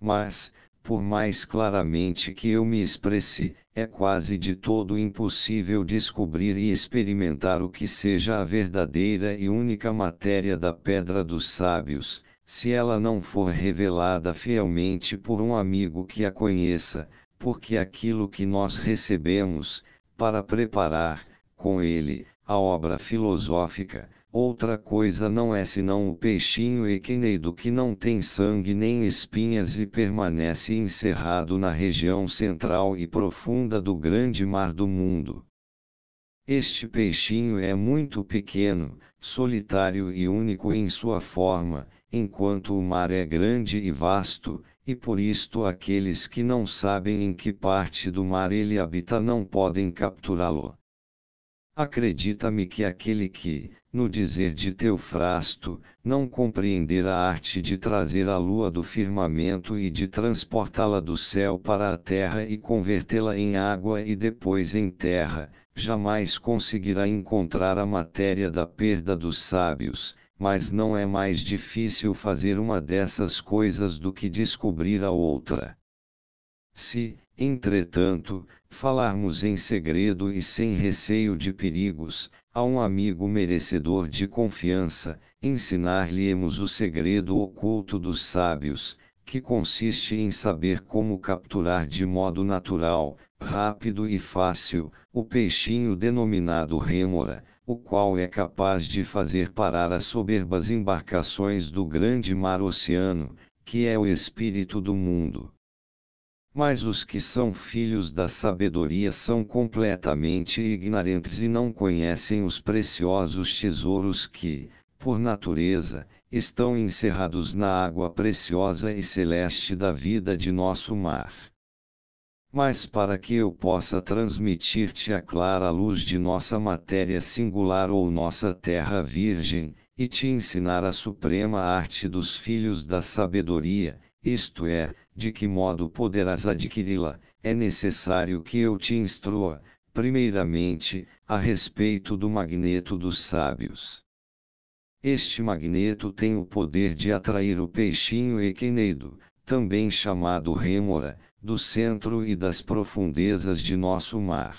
Mas, por mais claramente que eu me expresse, é quase de todo impossível descobrir e experimentar o que seja a verdadeira e única matéria da pedra dos sábios, se ela não for revelada fielmente por um amigo que a conheça, porque aquilo que nós recebemos, para preparar, com ele, a obra filosófica, outra coisa não é senão o peixinho equineido que não tem sangue nem espinhas e permanece encerrado na região central e profunda do grande mar do mundo. Este peixinho é muito pequeno, solitário e único em sua forma, enquanto o mar é grande e vasto, e por isto aqueles que não sabem em que parte do mar ele habita não podem capturá-lo. Acredita-me que aquele que, no dizer de Teofrasto, não compreender a arte de trazer a lua do firmamento e de transportá-la do céu para a terra e convertê-la em água e depois em terra, jamais conseguirá encontrar a matéria da perda dos sábios, mas não é mais difícil fazer uma dessas coisas do que descobrir a outra. Se, entretanto, falarmos em segredo e sem receio de perigos, a um amigo merecedor de confiança, ensinar-lhe-emos o segredo oculto dos sábios, que consiste em saber como capturar de modo natural, rápido e fácil, o peixinho denominado rêmora, o qual é capaz de fazer parar as soberbas embarcações do grande mar oceano, que é o espírito do mundo. Mas os que são filhos da sabedoria são completamente ignorantes e não conhecem os preciosos tesouros que, por natureza, estão encerrados na água preciosa e celeste da vida de nosso mar mas para que eu possa transmitir-te a clara luz de nossa matéria singular ou nossa terra virgem, e te ensinar a suprema arte dos filhos da sabedoria, isto é, de que modo poderás adquiri-la, é necessário que eu te instrua, primeiramente, a respeito do magneto dos sábios. Este magneto tem o poder de atrair o peixinho equineido, também chamado rêmora, do centro e das profundezas de nosso mar.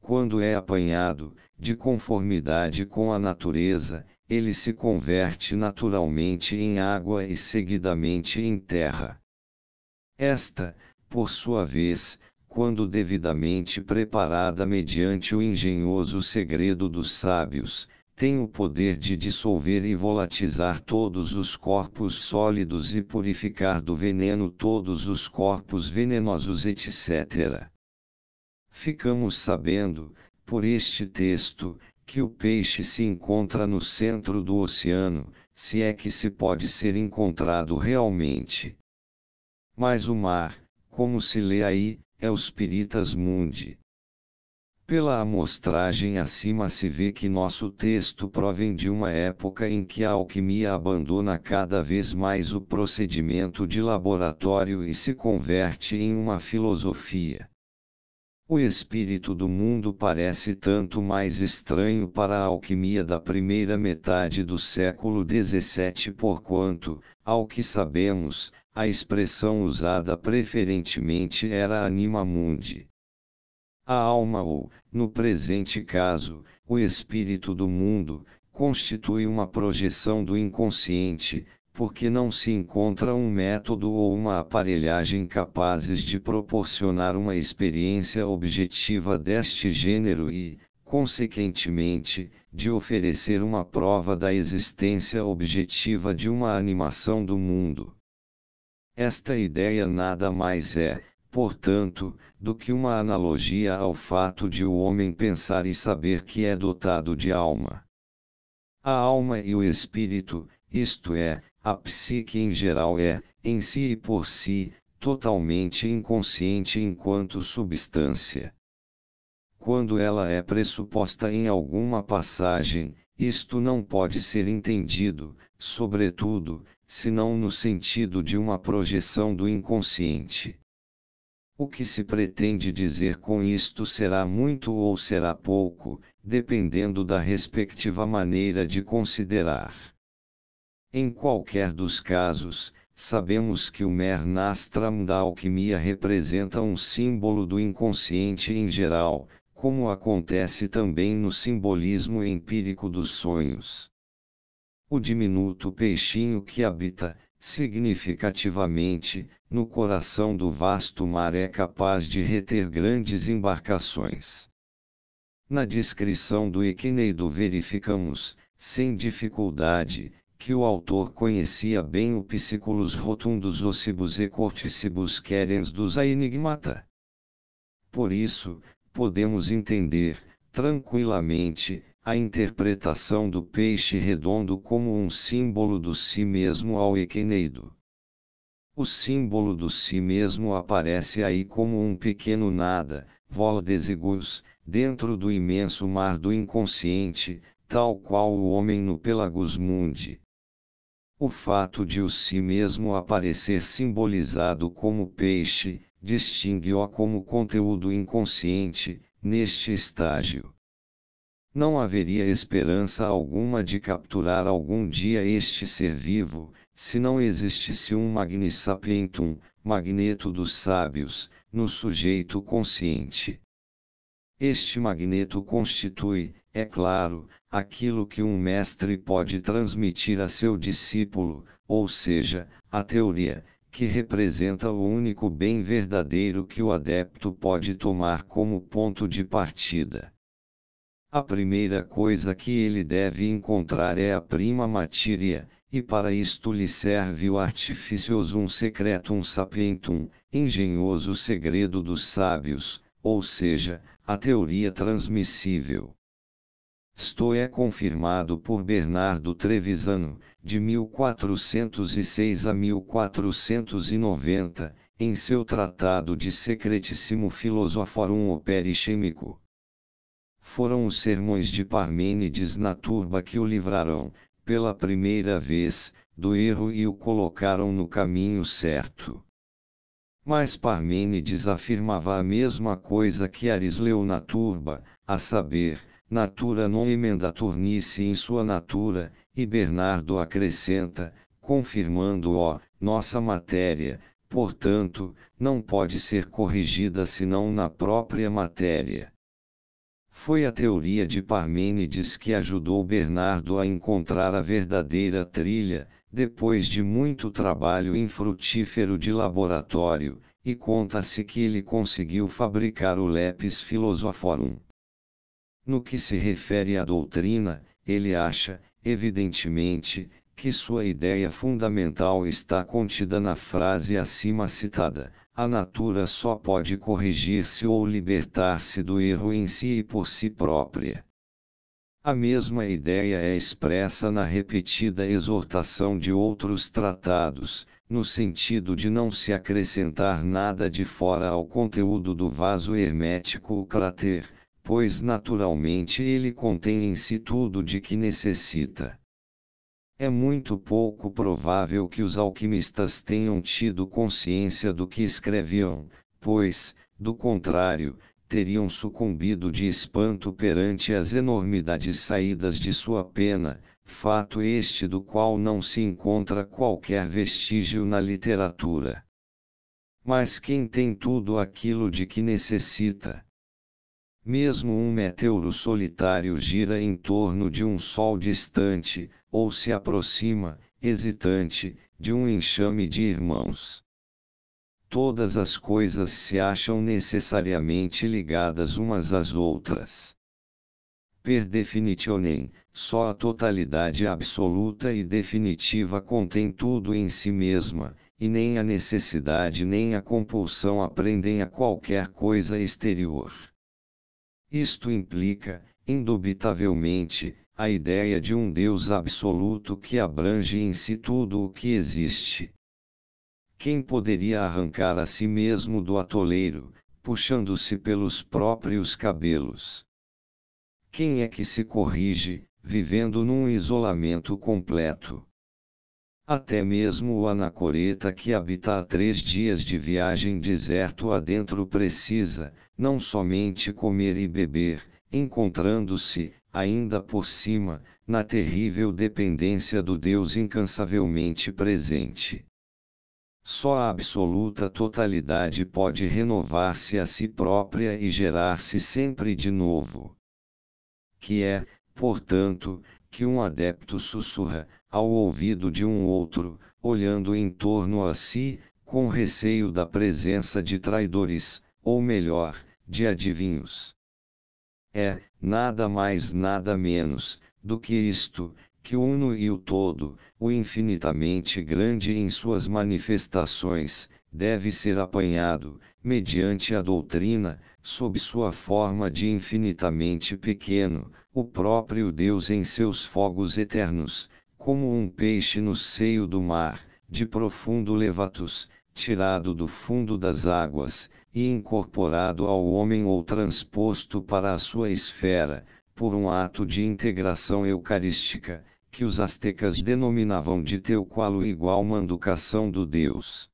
Quando é apanhado, de conformidade com a natureza, ele se converte naturalmente em água e seguidamente em terra. Esta, por sua vez, quando devidamente preparada mediante o engenhoso segredo dos sábios, tem o poder de dissolver e volatizar todos os corpos sólidos e purificar do veneno todos os corpos venenosos, etc. Ficamos sabendo, por este texto, que o peixe se encontra no centro do oceano, se é que se pode ser encontrado realmente. Mas o mar, como se lê aí, é os piritas mundi. Pela amostragem acima se vê que nosso texto provém de uma época em que a alquimia abandona cada vez mais o procedimento de laboratório e se converte em uma filosofia. O espírito do mundo parece tanto mais estranho para a alquimia da primeira metade do século XVII, porquanto, ao que sabemos, a expressão usada preferentemente era anima mundi. A alma ou, no presente caso, o espírito do mundo, constitui uma projeção do inconsciente, porque não se encontra um método ou uma aparelhagem capazes de proporcionar uma experiência objetiva deste gênero e, consequentemente, de oferecer uma prova da existência objetiva de uma animação do mundo. Esta ideia nada mais é portanto, do que uma analogia ao fato de o homem pensar e saber que é dotado de alma. A alma e o espírito, isto é, a psique em geral é, em si e por si, totalmente inconsciente enquanto substância. Quando ela é pressuposta em alguma passagem, isto não pode ser entendido, sobretudo, senão no sentido de uma projeção do inconsciente. O que se pretende dizer com isto será muito ou será pouco, dependendo da respectiva maneira de considerar. Em qualquer dos casos, sabemos que o mer nastram da alquimia representa um símbolo do inconsciente em geral, como acontece também no simbolismo empírico dos sonhos. O diminuto peixinho que habita, significativamente, no coração do vasto mar é capaz de reter grandes embarcações. Na descrição do Equineido verificamos, sem dificuldade, que o autor conhecia bem o psiculus rotundus ossibus e corticibus querens dos enigmata. Por isso, podemos entender, tranquilamente, a interpretação do peixe redondo como um símbolo do si mesmo ao Equeneido. O símbolo do si mesmo aparece aí como um pequeno nada, vola desigus, dentro do imenso mar do inconsciente, tal qual o homem no Pelagus Mundi. O fato de o si mesmo aparecer simbolizado como peixe, distingue-o como conteúdo inconsciente, neste estágio. Não haveria esperança alguma de capturar algum dia este ser vivo, se não existisse um Magni Sapientum, magneto dos sábios, no sujeito consciente. Este magneto constitui, é claro, aquilo que um mestre pode transmitir a seu discípulo, ou seja, a teoria, que representa o único bem verdadeiro que o adepto pode tomar como ponto de partida. A primeira coisa que ele deve encontrar é a prima matéria, e para isto lhe serve o artificiosum secretum sapientum, engenhoso segredo dos sábios, ou seja, a teoria transmissível. Isto é confirmado por Bernardo Trevisano, de 1406 a 1490, em seu tratado de Secretissimo Philosophorum Opere Chimico foram os sermões de Parmênides na turba que o livraram, pela primeira vez, do erro e o colocaram no caminho certo. Mas Parmênides afirmava a mesma coisa que Arisleu na turba, a saber, natura non emenda turnice em sua natura, e Bernardo acrescenta, confirmando-o, nossa matéria, portanto, não pode ser corrigida senão na própria matéria. Foi a teoria de Parmênides que ajudou Bernardo a encontrar a verdadeira trilha, depois de muito trabalho infrutífero de laboratório, e conta-se que ele conseguiu fabricar o Lepis Philosophorum. No que se refere à doutrina, ele acha, evidentemente, que sua ideia fundamental está contida na frase acima citada, a natura só pode corrigir-se ou libertar-se do erro em si e por si própria. A mesma ideia é expressa na repetida exortação de outros tratados, no sentido de não se acrescentar nada de fora ao conteúdo do vaso hermético o cráter, pois naturalmente ele contém em si tudo de que necessita. É muito pouco provável que os alquimistas tenham tido consciência do que escreviam, pois, do contrário, teriam sucumbido de espanto perante as enormidades saídas de sua pena, fato este do qual não se encontra qualquer vestígio na literatura. Mas quem tem tudo aquilo de que necessita? Mesmo um meteoro solitário gira em torno de um sol distante, ou se aproxima, hesitante, de um enxame de irmãos. Todas as coisas se acham necessariamente ligadas umas às outras. Per definitionem, só a totalidade absoluta e definitiva contém tudo em si mesma, e nem a necessidade nem a compulsão aprendem a qualquer coisa exterior. Isto implica, indubitavelmente, a ideia de um Deus absoluto que abrange em si tudo o que existe. Quem poderia arrancar a si mesmo do atoleiro, puxando-se pelos próprios cabelos? Quem é que se corrige, vivendo num isolamento completo? Até mesmo o anacoreta que habita há três dias de viagem deserto adentro precisa, não somente comer e beber, encontrando-se, ainda por cima, na terrível dependência do Deus incansavelmente presente. Só a absoluta totalidade pode renovar-se a si própria e gerar-se sempre de novo. Que é, portanto, que um adepto sussurra, ao ouvido de um outro, olhando em torno a si, com receio da presença de traidores, ou melhor, de adivinhos. É, nada mais nada menos, do que isto, que o uno e o todo, o infinitamente grande em suas manifestações, deve ser apanhado, mediante a doutrina, sob sua forma de infinitamente pequeno, o próprio Deus em seus fogos eternos, como um peixe no seio do mar, de profundo levatus, tirado do fundo das águas, e incorporado ao homem ou transposto para a sua esfera, por um ato de integração eucarística, que os astecas denominavam de Teuqualo igual manducação do Deus.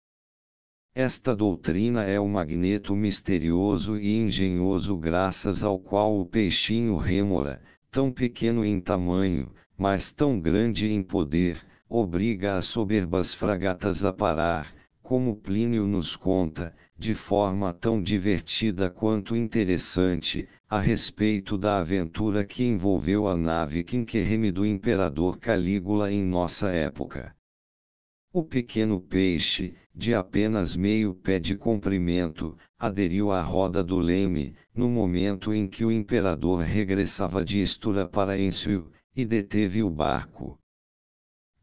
Esta doutrina é o magneto misterioso e engenhoso graças ao qual o peixinho rêmora, tão pequeno em tamanho, mas tão grande em poder, obriga as soberbas fragatas a parar, como Plínio nos conta, de forma tão divertida quanto interessante, a respeito da aventura que envolveu a nave Quinquerreme do imperador Calígula em nossa época. O pequeno peixe, de apenas meio pé de comprimento, aderiu à roda do leme, no momento em que o imperador regressava de Estura para Ensio, e deteve o barco.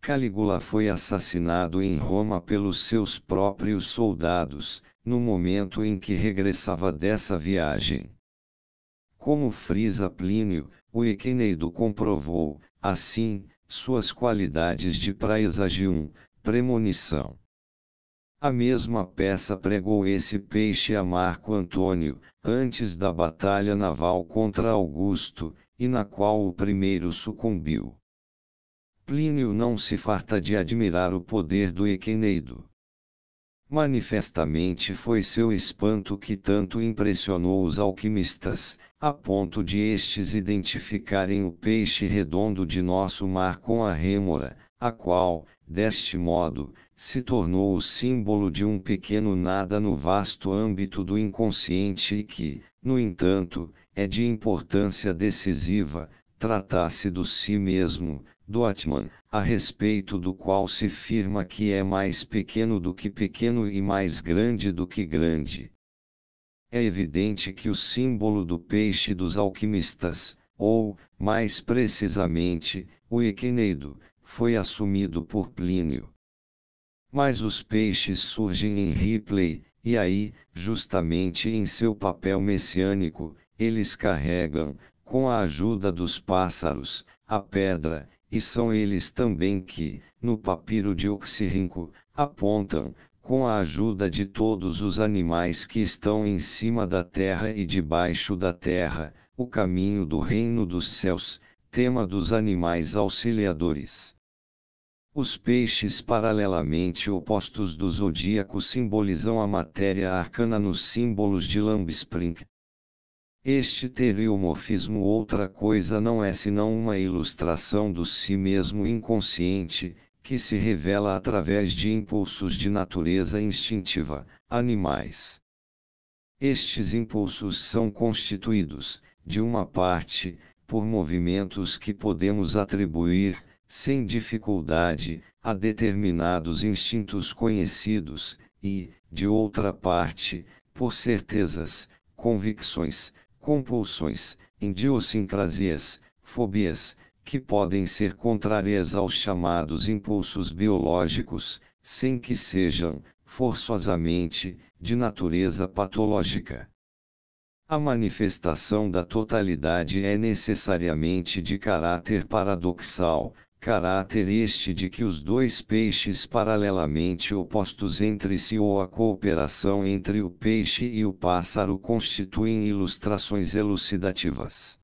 Calígula foi assassinado em Roma pelos seus próprios soldados, no momento em que regressava dessa viagem. Como frisa Plínio, o Equineido comprovou, assim, suas qualidades de praesagium, premonição. A mesma peça pregou esse peixe a Marco Antônio, antes da batalha naval contra Augusto, e na qual o primeiro sucumbiu. Plínio não se farta de admirar o poder do Equeneido. Manifestamente foi seu espanto que tanto impressionou os alquimistas, a ponto de estes identificarem o peixe redondo de nosso mar com a rêmora, a qual, deste modo, se tornou o símbolo de um pequeno nada no vasto âmbito do inconsciente e que, no entanto, é de importância decisiva, tratasse do si mesmo, do Atman, a respeito do qual se firma que é mais pequeno do que pequeno e mais grande do que grande. É evidente que o símbolo do peixe dos alquimistas, ou, mais precisamente, o Equineido, foi assumido por Plínio. Mas os peixes surgem em Ripley, e aí, justamente em seu papel messiânico, eles carregam, com a ajuda dos pássaros, a pedra, e são eles também que, no papiro de Oxirrinco, apontam, com a ajuda de todos os animais que estão em cima da terra e debaixo da terra, o caminho do reino dos céus, tema dos animais auxiliadores. Os peixes paralelamente opostos do zodíaco simbolizam a matéria arcana nos símbolos de Lambspring, este teleomorfismo outra coisa não é senão uma ilustração do si mesmo inconsciente, que se revela através de impulsos de natureza instintiva, animais. Estes impulsos são constituídos, de uma parte, por movimentos que podemos atribuir, sem dificuldade, a determinados instintos conhecidos, e, de outra parte, por certezas, convicções, compulsões, idiosincrasias, fobias, que podem ser contrárias aos chamados impulsos biológicos, sem que sejam, forçosamente, de natureza patológica. A manifestação da totalidade é necessariamente de caráter paradoxal, caráter este de que os dois peixes paralelamente opostos entre si ou a cooperação entre o peixe e o pássaro constituem ilustrações elucidativas.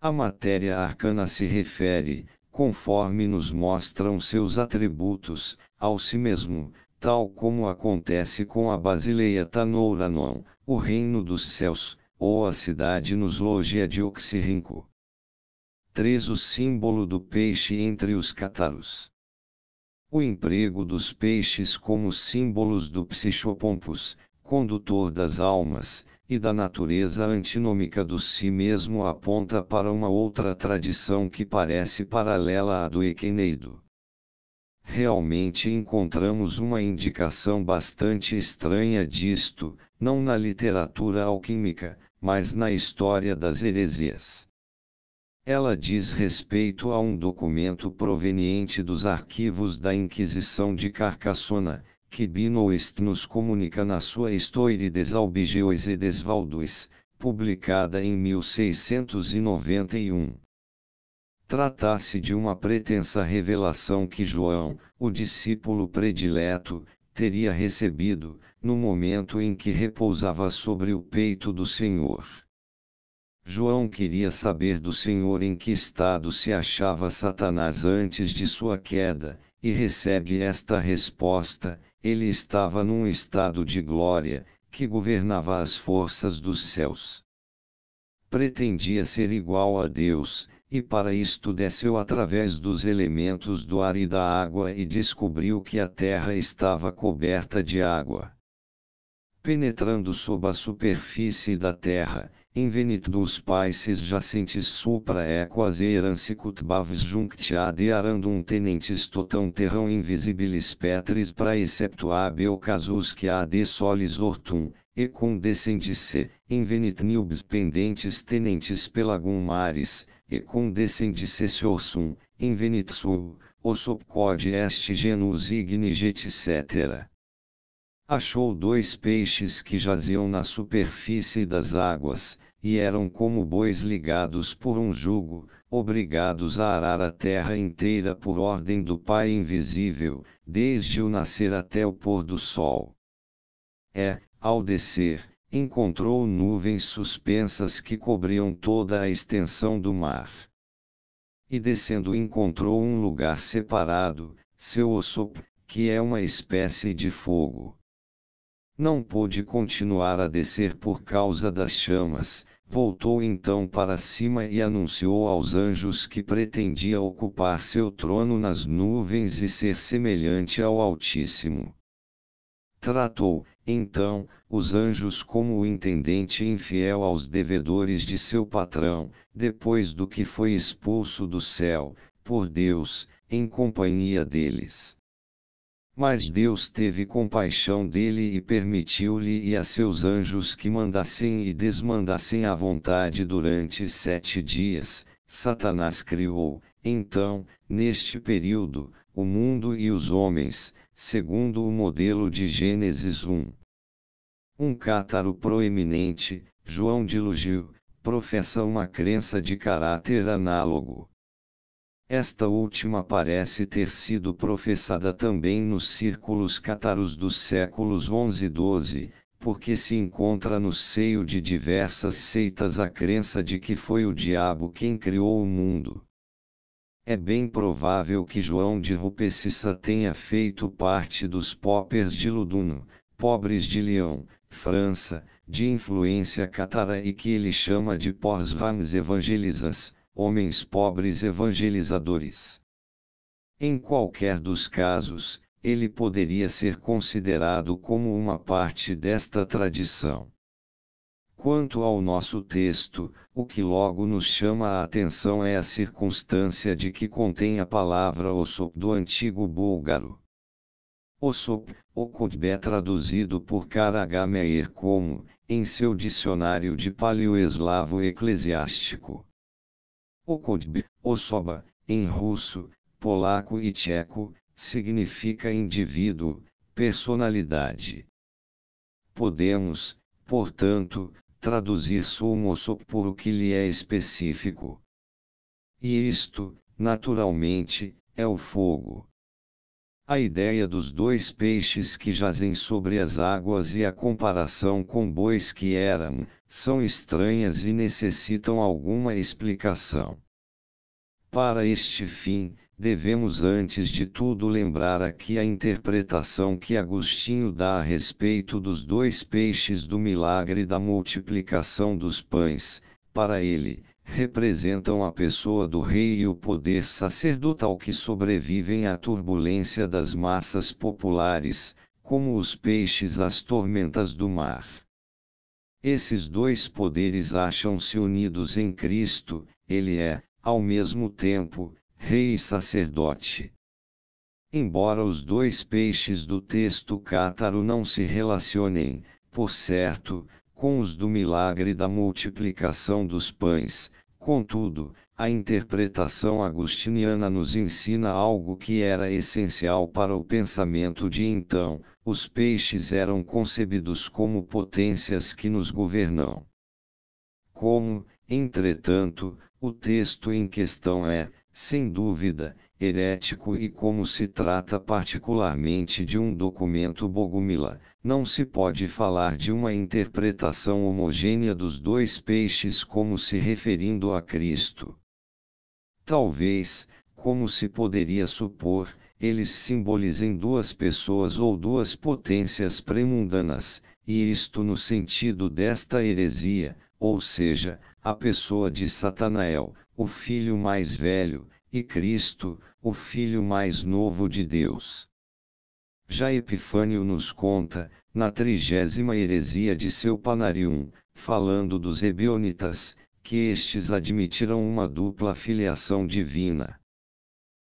A matéria arcana se refere, conforme nos mostram seus atributos, ao si mesmo, tal como acontece com a Basileia Tanouranon, o reino dos céus, ou a cidade nos Logia de Oxirrinco. 3. O símbolo do peixe entre os cátaros. O emprego dos peixes como símbolos do psichopompos, condutor das almas, e da natureza antinômica do si mesmo aponta para uma outra tradição que parece paralela à do Equeneido. Realmente encontramos uma indicação bastante estranha disto, não na literatura alquímica, mas na história das heresias ela diz respeito a um documento proveniente dos arquivos da Inquisição de Carcassona, que Binoist nos comunica na sua Histoire des Albigeois e des Valdois, publicada em 1691. Tratasse se de uma pretensa revelação que João, o discípulo predileto, teria recebido, no momento em que repousava sobre o peito do Senhor. João queria saber do Senhor em que estado se achava Satanás antes de sua queda, e recebe esta resposta: ele estava num estado de glória, que governava as forças dos céus. Pretendia ser igual a Deus, e para isto desceu através dos elementos do ar e da água e descobriu que a terra estava coberta de água. Penetrando sob a superfície da terra, invenit dos paises jacentes supra equas eransicut baves junctia arandum tenentes totam terrão invisibilis petris praeceptuab ocasus que ad solis ortum e condescendisse, invenit nubes pendentes tenentes pelagum mares, e condescendisse orsum. invenit sub, o sopcode est genus igniget etc achou dois peixes que jaziam na superfície das águas, e eram como bois ligados por um jugo, obrigados a arar a terra inteira por ordem do Pai invisível, desde o nascer até o pôr do sol. É, ao descer, encontrou nuvens suspensas que cobriam toda a extensão do mar. E descendo encontrou um lugar separado, seu osso, que é uma espécie de fogo. Não pôde continuar a descer por causa das chamas, voltou então para cima e anunciou aos anjos que pretendia ocupar seu trono nas nuvens e ser semelhante ao Altíssimo. Tratou, então, os anjos como o intendente infiel aos devedores de seu patrão, depois do que foi expulso do céu, por Deus, em companhia deles. Mas Deus teve compaixão dele e permitiu-lhe e a seus anjos que mandassem e desmandassem à vontade durante sete dias. Satanás criou, então, neste período, o mundo e os homens, segundo o modelo de Gênesis 1. Um cátaro proeminente, João de Lugio, professa uma crença de caráter análogo. Esta última parece ter sido professada também nos círculos cátaros dos séculos XI e XII, porque se encontra no seio de diversas seitas a crença de que foi o diabo quem criou o mundo. É bem provável que João de Rupecissa tenha feito parte dos poppers de Luduno, pobres de Lyon, França, de influência catara e que ele chama de pós-vans evangelizas, homens pobres evangelizadores. Em qualquer dos casos, ele poderia ser considerado como uma parte desta tradição. Quanto ao nosso texto, o que logo nos chama a atenção é a circunstância de que contém a palavra Osop do antigo búlgaro. Osop, o é traduzido por Karagameir como, em seu dicionário de paleoeslavo eclesiástico. O o soba, em russo, polaco e tcheco, significa indivíduo, personalidade. Podemos, portanto, traduzir Sumosob por o que lhe é específico. E isto, naturalmente, é o fogo. A ideia dos dois peixes que jazem sobre as águas e a comparação com bois que eram, são estranhas e necessitam alguma explicação. Para este fim, devemos antes de tudo lembrar aqui a interpretação que Agostinho dá a respeito dos dois peixes do milagre da multiplicação dos pães, para ele, representam a pessoa do rei e o poder sacerdotal que sobrevivem à turbulência das massas populares, como os peixes às tormentas do mar. Esses dois poderes acham-se unidos em Cristo, ele é, ao mesmo tempo, rei e sacerdote. Embora os dois peixes do texto cátaro não se relacionem, por certo, com os do milagre da multiplicação dos pães, contudo, a interpretação agustiniana nos ensina algo que era essencial para o pensamento de então: os peixes eram concebidos como potências que nos governam. Como, entretanto, o texto em questão é, sem dúvida, herético e como se trata particularmente de um documento Bogumila, não se pode falar de uma interpretação homogênea dos dois peixes como se referindo a Cristo. Talvez, como se poderia supor, eles simbolizem duas pessoas ou duas potências premundanas, e isto no sentido desta heresia, ou seja, a pessoa de Satanael, o filho mais velho, e Cristo, o Filho mais novo de Deus. Já Epifânio nos conta, na trigésima heresia de seu Panarium, falando dos Ebionitas, que estes admitiram uma dupla filiação divina.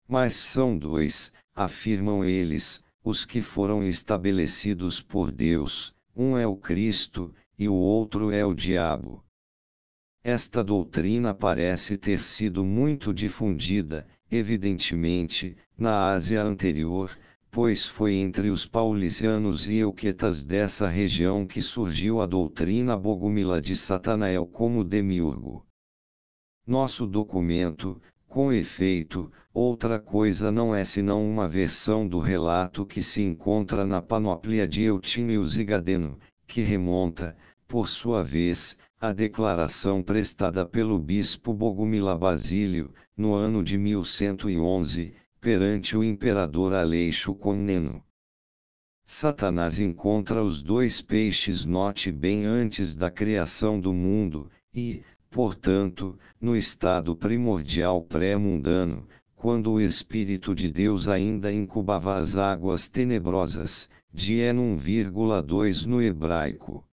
Mas são dois, afirmam eles, os que foram estabelecidos por Deus, um é o Cristo, e o outro é o diabo. Esta doutrina parece ter sido muito difundida, evidentemente, na Ásia anterior, pois foi entre os paulicianos e euquetas dessa região que surgiu a doutrina bogumila de Satanael como demiurgo. Nosso documento, com efeito, outra coisa não é senão uma versão do relato que se encontra na panóplia de e Zigadeno, que remonta, por sua vez, a declaração prestada pelo bispo Bogumila Basílio, no ano de 1111, perante o imperador Aleixo Comneno. Satanás encontra os dois peixes note bem antes da criação do mundo, e, portanto, no estado primordial pré-mundano, quando o Espírito de Deus ainda incubava as águas tenebrosas, de Enum 1,2 no hebraico.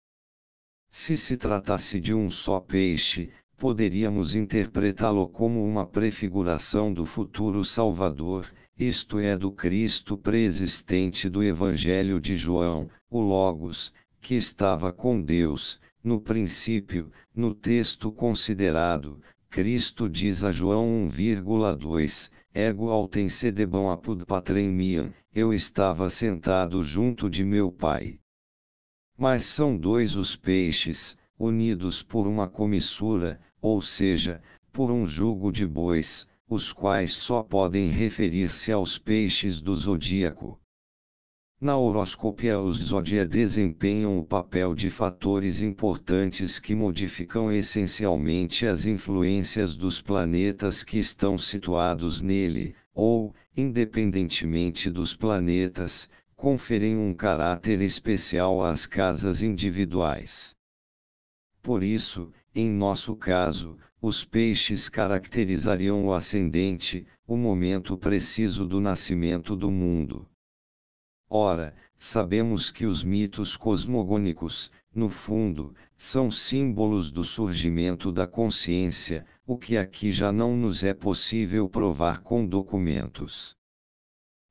Se se tratasse de um só peixe, poderíamos interpretá-lo como uma prefiguração do futuro Salvador, isto é, do Cristo preexistente do Evangelho de João, o Logos, que estava com Deus. No princípio, no texto considerado, Cristo diz a João 1,2: Ego autem sedebam apud patrem miam, eu estava sentado junto de meu pai. Mas são dois os peixes, unidos por uma comissura, ou seja, por um jugo de bois, os quais só podem referir-se aos peixes do zodíaco. Na horoscópia, os zodíacos desempenham o papel de fatores importantes que modificam essencialmente as influências dos planetas que estão situados nele, ou, independentemente dos planetas, conferem um caráter especial às casas individuais. Por isso, em nosso caso, os peixes caracterizariam o ascendente, o momento preciso do nascimento do mundo. Ora, sabemos que os mitos cosmogônicos, no fundo, são símbolos do surgimento da consciência, o que aqui já não nos é possível provar com documentos.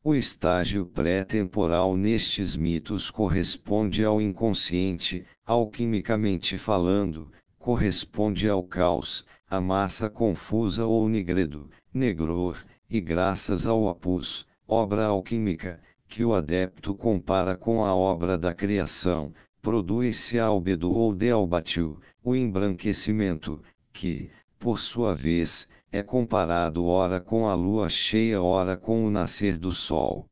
O estágio pré-temporal nestes mitos corresponde ao inconsciente, alquimicamente falando, corresponde ao caos, à massa confusa ou negredo, negror, e graças ao apus, obra alquímica, que o adepto compara com a obra da criação, produz-se a albedo ou dealbatil, o embranquecimento, que, por sua vez, é comparado ora com a lua cheia, ora com o nascer do sol.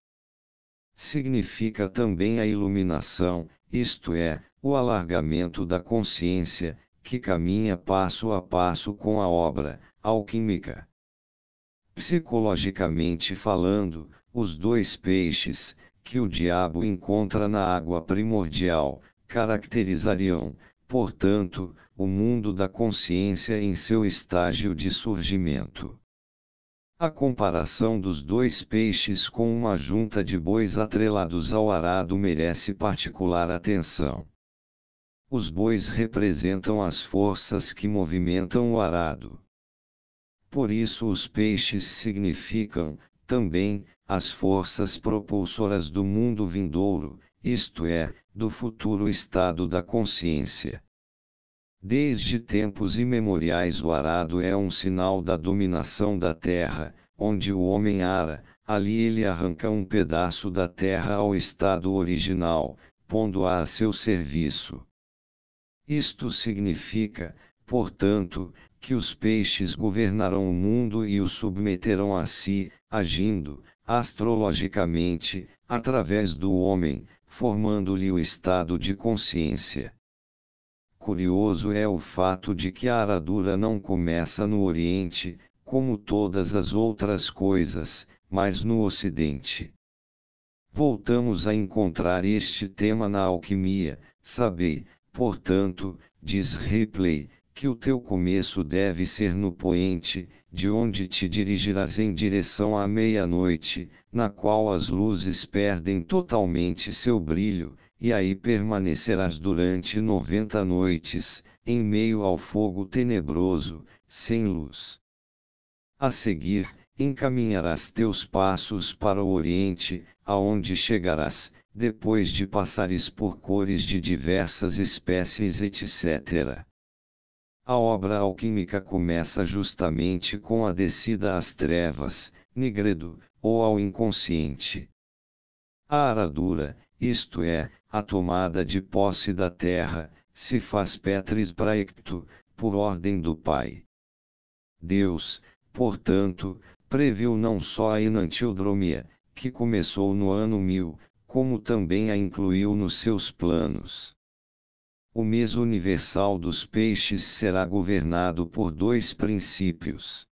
Significa também a iluminação, isto é, o alargamento da consciência, que caminha passo a passo com a obra alquímica. Psicologicamente falando, os dois peixes que o diabo encontra na água primordial caracterizariam portanto, o mundo da consciência em seu estágio de surgimento. A comparação dos dois peixes com uma junta de bois atrelados ao arado merece particular atenção. Os bois representam as forças que movimentam o arado. Por isso, os peixes significam, também, as forças propulsoras do mundo vindouro, isto é, do futuro estado da consciência. Desde tempos imemoriais o arado é um sinal da dominação da terra, onde o homem ara, ali ele arranca um pedaço da terra ao estado original, pondo-a a seu serviço. Isto significa, portanto, que os peixes governarão o mundo e o submeterão a si, agindo, astrologicamente, através do homem, formando-lhe o estado de consciência. Curioso é o fato de que a aradura não começa no Oriente, como todas as outras coisas, mas no Ocidente. Voltamos a encontrar este tema na alquimia, saber, portanto, diz Ripley, que o teu começo deve ser no poente, de onde te dirigirás em direção à meia-noite, na qual as luzes perdem totalmente seu brilho, e aí permanecerás durante noventa noites, em meio ao fogo tenebroso, sem luz. A seguir, encaminharás teus passos para o Oriente, aonde chegarás, depois de passares por cores de diversas espécies, etc. A obra alquímica começa justamente com a descida às trevas, nigredo, ou ao inconsciente. A aradura, isto é, a tomada de posse da terra, se faz petris praecto, por ordem do Pai. Deus, portanto, previu não só a enantiodromia, que começou no ano 1000, como também a incluiu nos seus planos. O mês universal dos peixes será governado por dois princípios.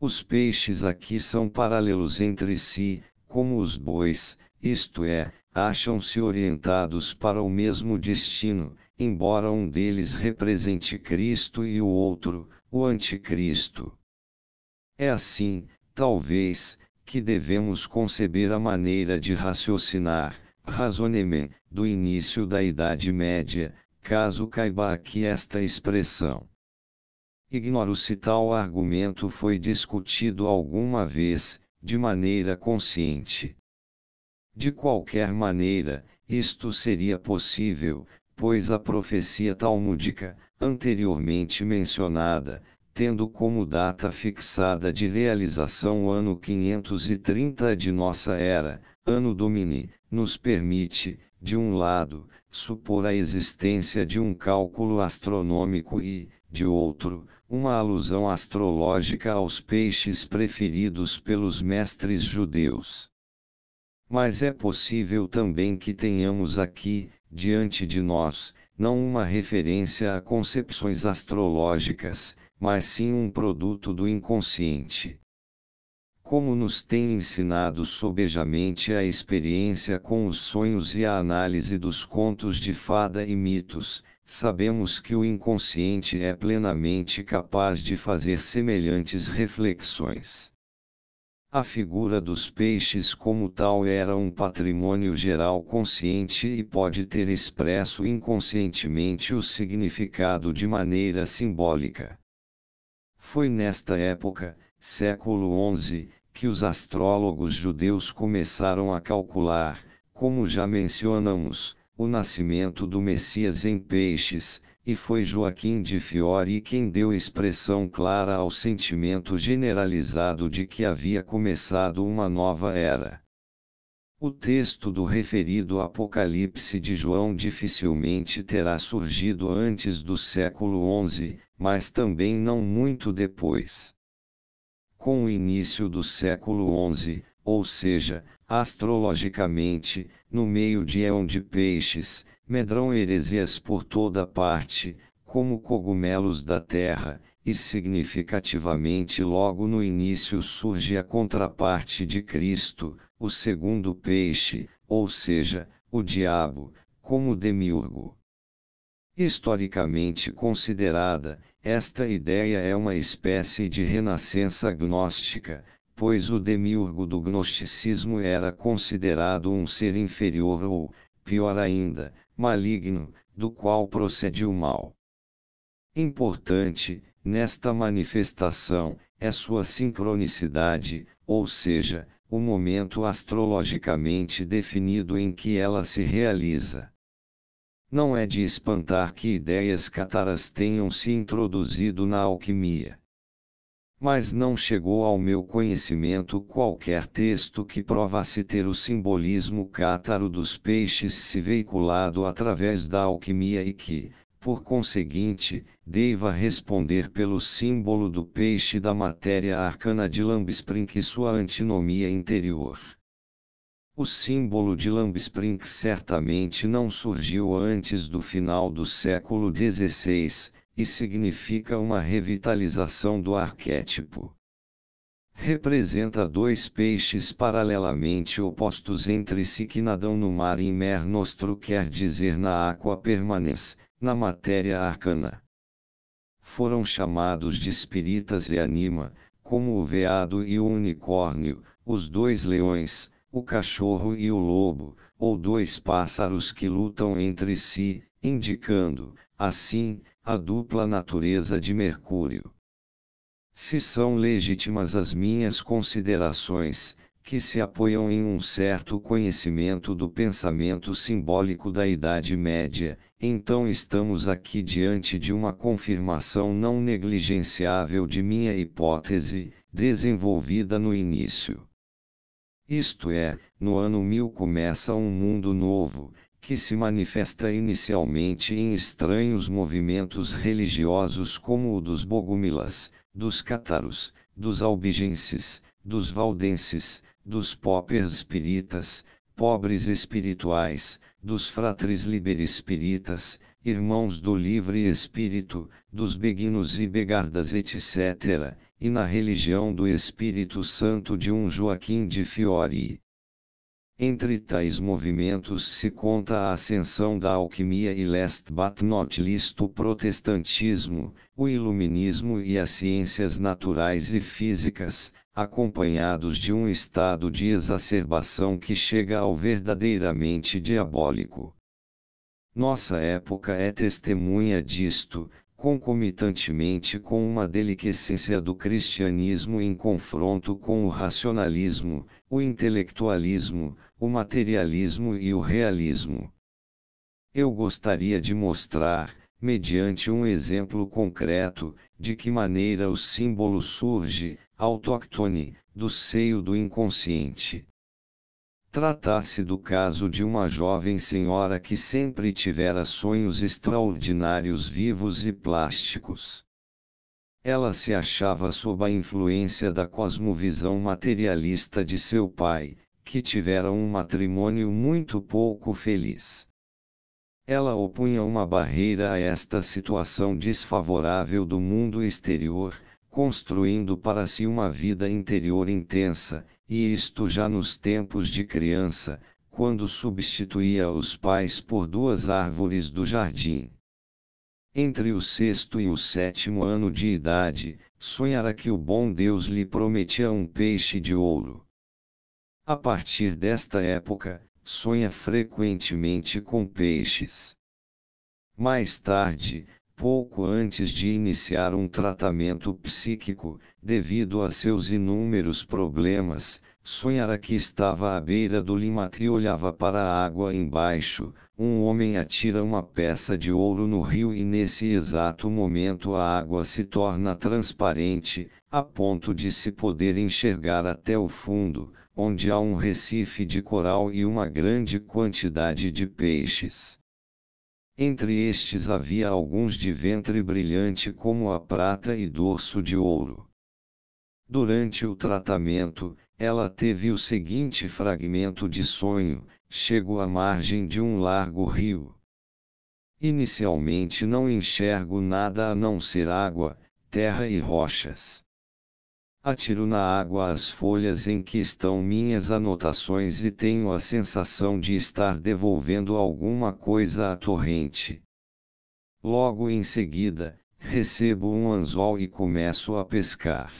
Os peixes aqui são paralelos entre si, como os bois, isto é, acham-se orientados para o mesmo destino, embora um deles represente Cristo e o outro, o Anticristo. É assim, talvez, que devemos conceber a maneira de raciocinar. Razoneme do início da Idade Média, caso caiba aqui esta expressão. Ignoro se tal argumento foi discutido alguma vez, de maneira consciente. De qualquer maneira, isto seria possível, pois a profecia talmúdica, anteriormente mencionada, tendo como data fixada de realização o ano 530 de nossa era, ano Domini, nos permite, de um lado, supor a existência de um cálculo astronômico e, de outro, uma alusão astrológica aos peixes preferidos pelos mestres judeus. Mas é possível também que tenhamos aqui, diante de nós, não uma referência a concepções astrológicas, mas sim um produto do inconsciente como nos tem ensinado sobejamente a experiência com os sonhos e a análise dos contos de fada e mitos, sabemos que o inconsciente é plenamente capaz de fazer semelhantes reflexões. A figura dos peixes como tal era um patrimônio geral consciente e pode ter expresso inconscientemente o significado de maneira simbólica. Foi nesta época, século XI, que os astrólogos judeus começaram a calcular, como já mencionamos, o nascimento do Messias em Peixes, e foi Joaquim de Fiore quem deu expressão clara ao sentimento generalizado de que havia começado uma nova era. O texto do referido Apocalipse de João dificilmente terá surgido antes do século XI, mas também não muito depois. Com o início do século XI, ou seja, astrologicamente, no meio de éon de Peixes, medrão heresias por toda parte, como cogumelos da terra, e significativamente logo no início surge a contraparte de Cristo, o segundo peixe, ou seja, o diabo, como demiurgo. Historicamente considerada, esta ideia é uma espécie de renascença gnóstica, pois o demiurgo do gnosticismo era considerado um ser inferior ou, pior ainda, maligno, do qual procede o mal. Importante, nesta manifestação, é sua sincronicidade, ou seja, o momento astrologicamente definido em que ela se realiza não é de espantar que ideias cataras tenham se introduzido na alquimia. Mas não chegou ao meu conhecimento qualquer texto que provasse ter o simbolismo cátaro dos peixes se veiculado através da alquimia e que, por conseguinte, deva responder pelo símbolo do peixe da matéria arcana de Lambspring e sua antinomia interior. O símbolo de Lambspring certamente não surgiu antes do final do século XVI, e significa uma revitalização do arquétipo. Representa dois peixes paralelamente opostos entre si que nadam no mar e mer nostro quer dizer na aqua permanens, na matéria arcana. Foram chamados de espiritas e anima, como o veado e o unicórnio, os dois leões, o cachorro e o lobo, ou dois pássaros que lutam entre si, indicando, assim, a dupla natureza de Mercúrio. Se são legítimas as minhas considerações, que se apoiam em um certo conhecimento do pensamento simbólico da Idade Média, então estamos aqui diante de uma confirmação não negligenciável de minha hipótese, desenvolvida no início. Isto é, no ano mil começa um mundo novo, que se manifesta inicialmente em estranhos movimentos religiosos como o dos bogumilas, dos cátaros, dos albigenses, dos valdenses, dos poppers espiritas, pobres espirituais, dos fratres liber espiritas, irmãos do livre espírito, dos beguinos e begardas etc., e na religião do Espírito Santo de um Joaquim de Fiore. Entre tais movimentos se conta a ascensão da alquimia e last but not least o protestantismo, o iluminismo e as ciências naturais e físicas, acompanhados de um estado de exacerbação que chega ao verdadeiramente diabólico. Nossa época é testemunha disto, concomitantemente com uma deliquescência do cristianismo em confronto com o racionalismo, o intelectualismo, o materialismo e o realismo. Eu gostaria de mostrar, mediante um exemplo concreto, de que maneira o símbolo surge, autóctone, do seio do inconsciente. Tratasse do caso de uma jovem senhora que sempre tivera sonhos extraordinários vivos e plásticos. Ela se achava sob a influência da cosmovisão materialista de seu pai, que tivera um matrimônio muito pouco feliz. Ela opunha uma barreira a esta situação desfavorável do mundo exterior, construindo para si uma vida interior intensa, e isto já nos tempos de criança, quando substituía os pais por duas árvores do jardim. Entre o sexto e o sétimo ano de idade, sonhara que o bom Deus lhe prometia um peixe de ouro. A partir desta época, sonha frequentemente com peixes. Mais tarde, pouco antes de iniciar um tratamento psíquico, devido a seus inúmeros problemas, sonhara que estava à beira do Limatri e olhava para a água embaixo. Um homem atira uma peça de ouro no rio e nesse exato momento a água se torna transparente, a ponto de se poder enxergar até o fundo, onde há um recife de coral e uma grande quantidade de peixes. Entre estes havia alguns de ventre brilhante como a prata e dorso de ouro. Durante o tratamento, ela teve o seguinte fragmento de sonho: chego à margem de um largo rio. Inicialmente não enxergo nada a não ser água, terra e rochas. Atiro na água as folhas em que estão minhas anotações e tenho a sensação de estar devolvendo alguma coisa à torrente. Logo em seguida, recebo um anzol e começo a pescar.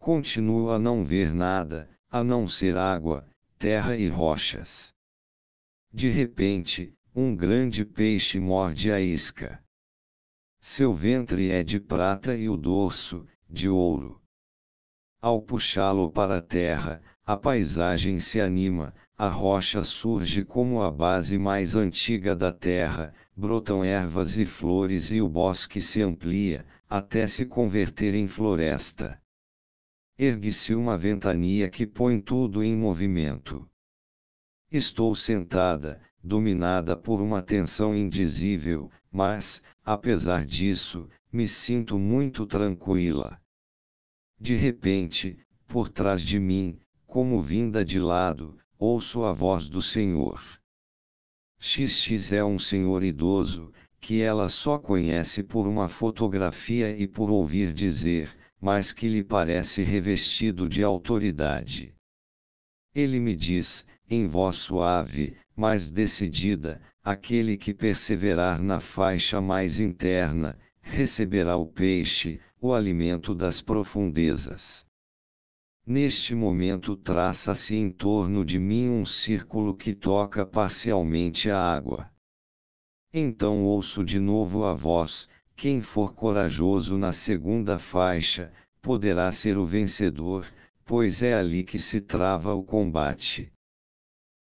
Continuo a não ver nada, a não ser água, terra e rochas. De repente, um grande peixe morde a isca. Seu ventre é de prata e o dorso, de ouro. Ao puxá-lo para a terra, a paisagem se anima, a rocha surge como a base mais antiga da terra, brotam ervas e flores e o bosque se amplia, até se converter em floresta. Ergue-se uma ventania que põe tudo em movimento. Estou sentada, dominada por uma tensão indizível, mas, apesar disso, me sinto muito tranquila. De repente, por trás de mim, como vinda de lado, ouço a voz do Senhor. XX é um senhor idoso, que ela só conhece por uma fotografia e por ouvir dizer, mas que lhe parece revestido de autoridade. Ele me diz, em voz suave, mas decidida, aquele que perseverar na faixa mais interna, receberá o peixe, o alimento das profundezas. Neste momento traça-se em torno de mim um círculo que toca parcialmente a água. Então ouço de novo a voz: quem for corajoso na segunda faixa, poderá ser o vencedor, pois é ali que se trava o combate.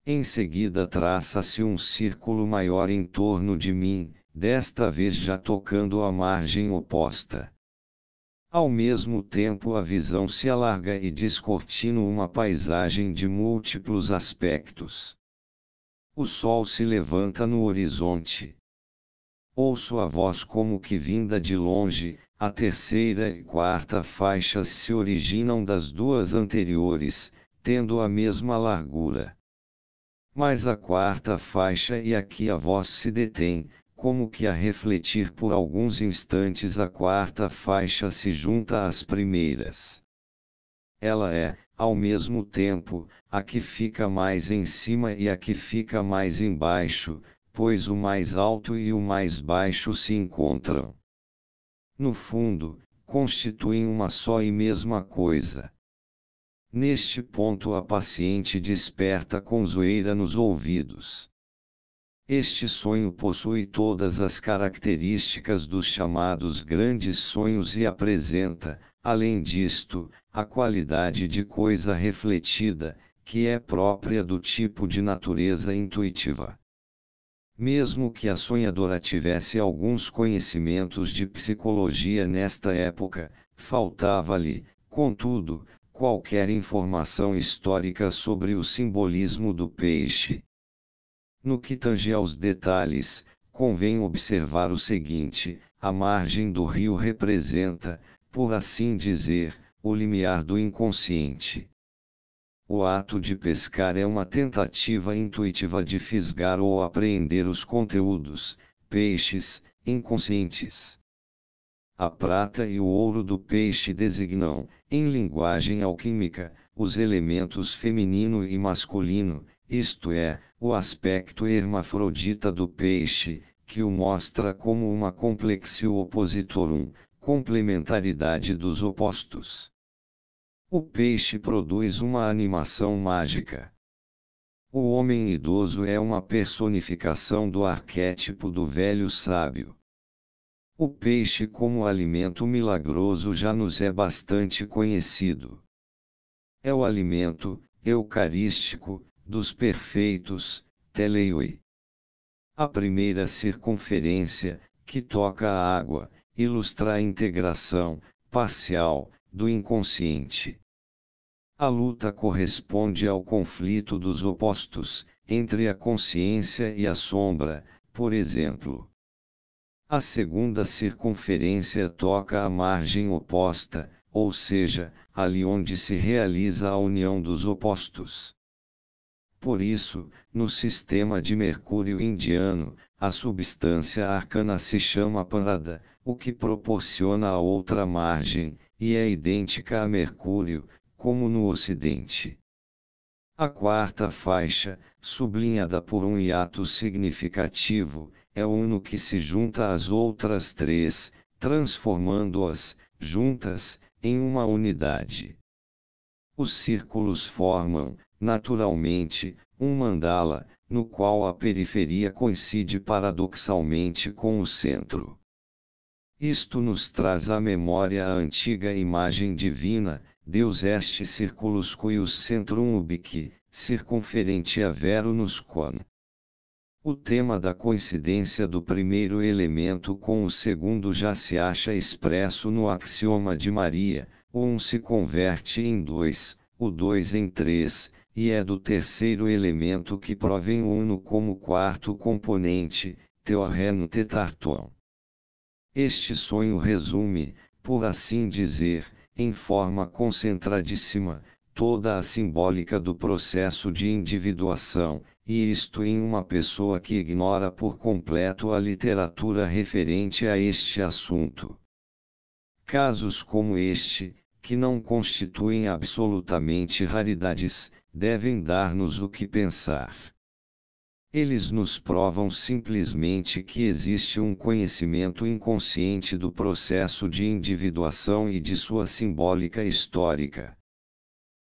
Em seguida traça-se um círculo maior em torno de mim, desta vez já tocando a margem oposta. Ao mesmo tempo, a visão se alarga e descortina uma paisagem de múltiplos aspectos. O sol se levanta no horizonte. Ouço a voz como que vinda de longe, a terceira e quarta faixas se originam das duas anteriores, tendo a mesma largura. Mas a quarta faixa e aqui a voz se detém, como que a refletir por alguns instantes a quarta faixa se junta às primeiras. Ela é, ao mesmo tempo, a que fica mais em cima e a que fica mais embaixo, pois o mais alto e o mais baixo se encontram. No fundo, constituem uma só e mesma coisa. Neste ponto a paciente desperta com zoeira nos ouvidos. Este sonho possui todas as características dos chamados grandes sonhos e apresenta, além disto, a qualidade de coisa refletida, que é própria do tipo de natureza intuitiva. Mesmo que a sonhadora tivesse alguns conhecimentos de psicologia nesta época, faltava-lhe, contudo, qualquer informação histórica sobre o simbolismo do peixe, no que tange aos detalhes, convém observar o seguinte: a margem do rio representa, por assim dizer, o limiar do inconsciente. O ato de pescar é uma tentativa intuitiva de fisgar ou apreender os conteúdos, peixes, inconscientes. A prata e o ouro do peixe designam, em linguagem alquímica, os elementos feminino e masculino, isto é, o aspecto hermafrodita do peixe, que o mostra como uma complexio oppositorum, complementaridade dos opostos. O peixe produz uma animação mágica. O homem idoso é uma personificação do arquétipo do velho sábio. O peixe, como alimento milagroso, já nos é bastante conhecido. É o alimento, eucarístico, dos perfeitos, teleioi. A primeira circunferência, que toca a água, ilustra a integração, parcial, do inconsciente. A luta corresponde ao conflito dos opostos, entre a consciência e a sombra, por exemplo. A segunda circunferência toca a margem oposta, ou seja, ali onde se realiza a união dos opostos. Por isso, no sistema de Mercúrio indiano, a substância arcana se chama Parada, o que proporciona a outra margem, e é idêntica a Mercúrio, como no Ocidente. A quarta faixa, sublinhada por um hiato significativo, é uno que se junta às outras três, transformando-as, juntas, em uma unidade. Os círculos formam, naturalmente, um mandala, no qual a periferia coincide paradoxalmente com o centro. Isto nos traz à memória a antiga imagem divina, Deus este círculos cuius centrum ubique, circunferente a verunus quam. O tema da coincidência do primeiro elemento com o segundo já se acha expresso no axioma de Maria, um se converte em dois, o dois em três, e é do terceiro elemento que provém o Uno como quarto componente, teorreno tetarton. Este sonho resume, por assim dizer, em forma concentradíssima, toda a simbólica do processo de individuação, e isto em uma pessoa que ignora por completo a literatura referente a este assunto. Casos como este, que não constituem absolutamente raridades, devem dar-nos o que pensar. Eles nos provam simplesmente que existe um conhecimento inconsciente do processo de individuação e de sua simbólica histórica.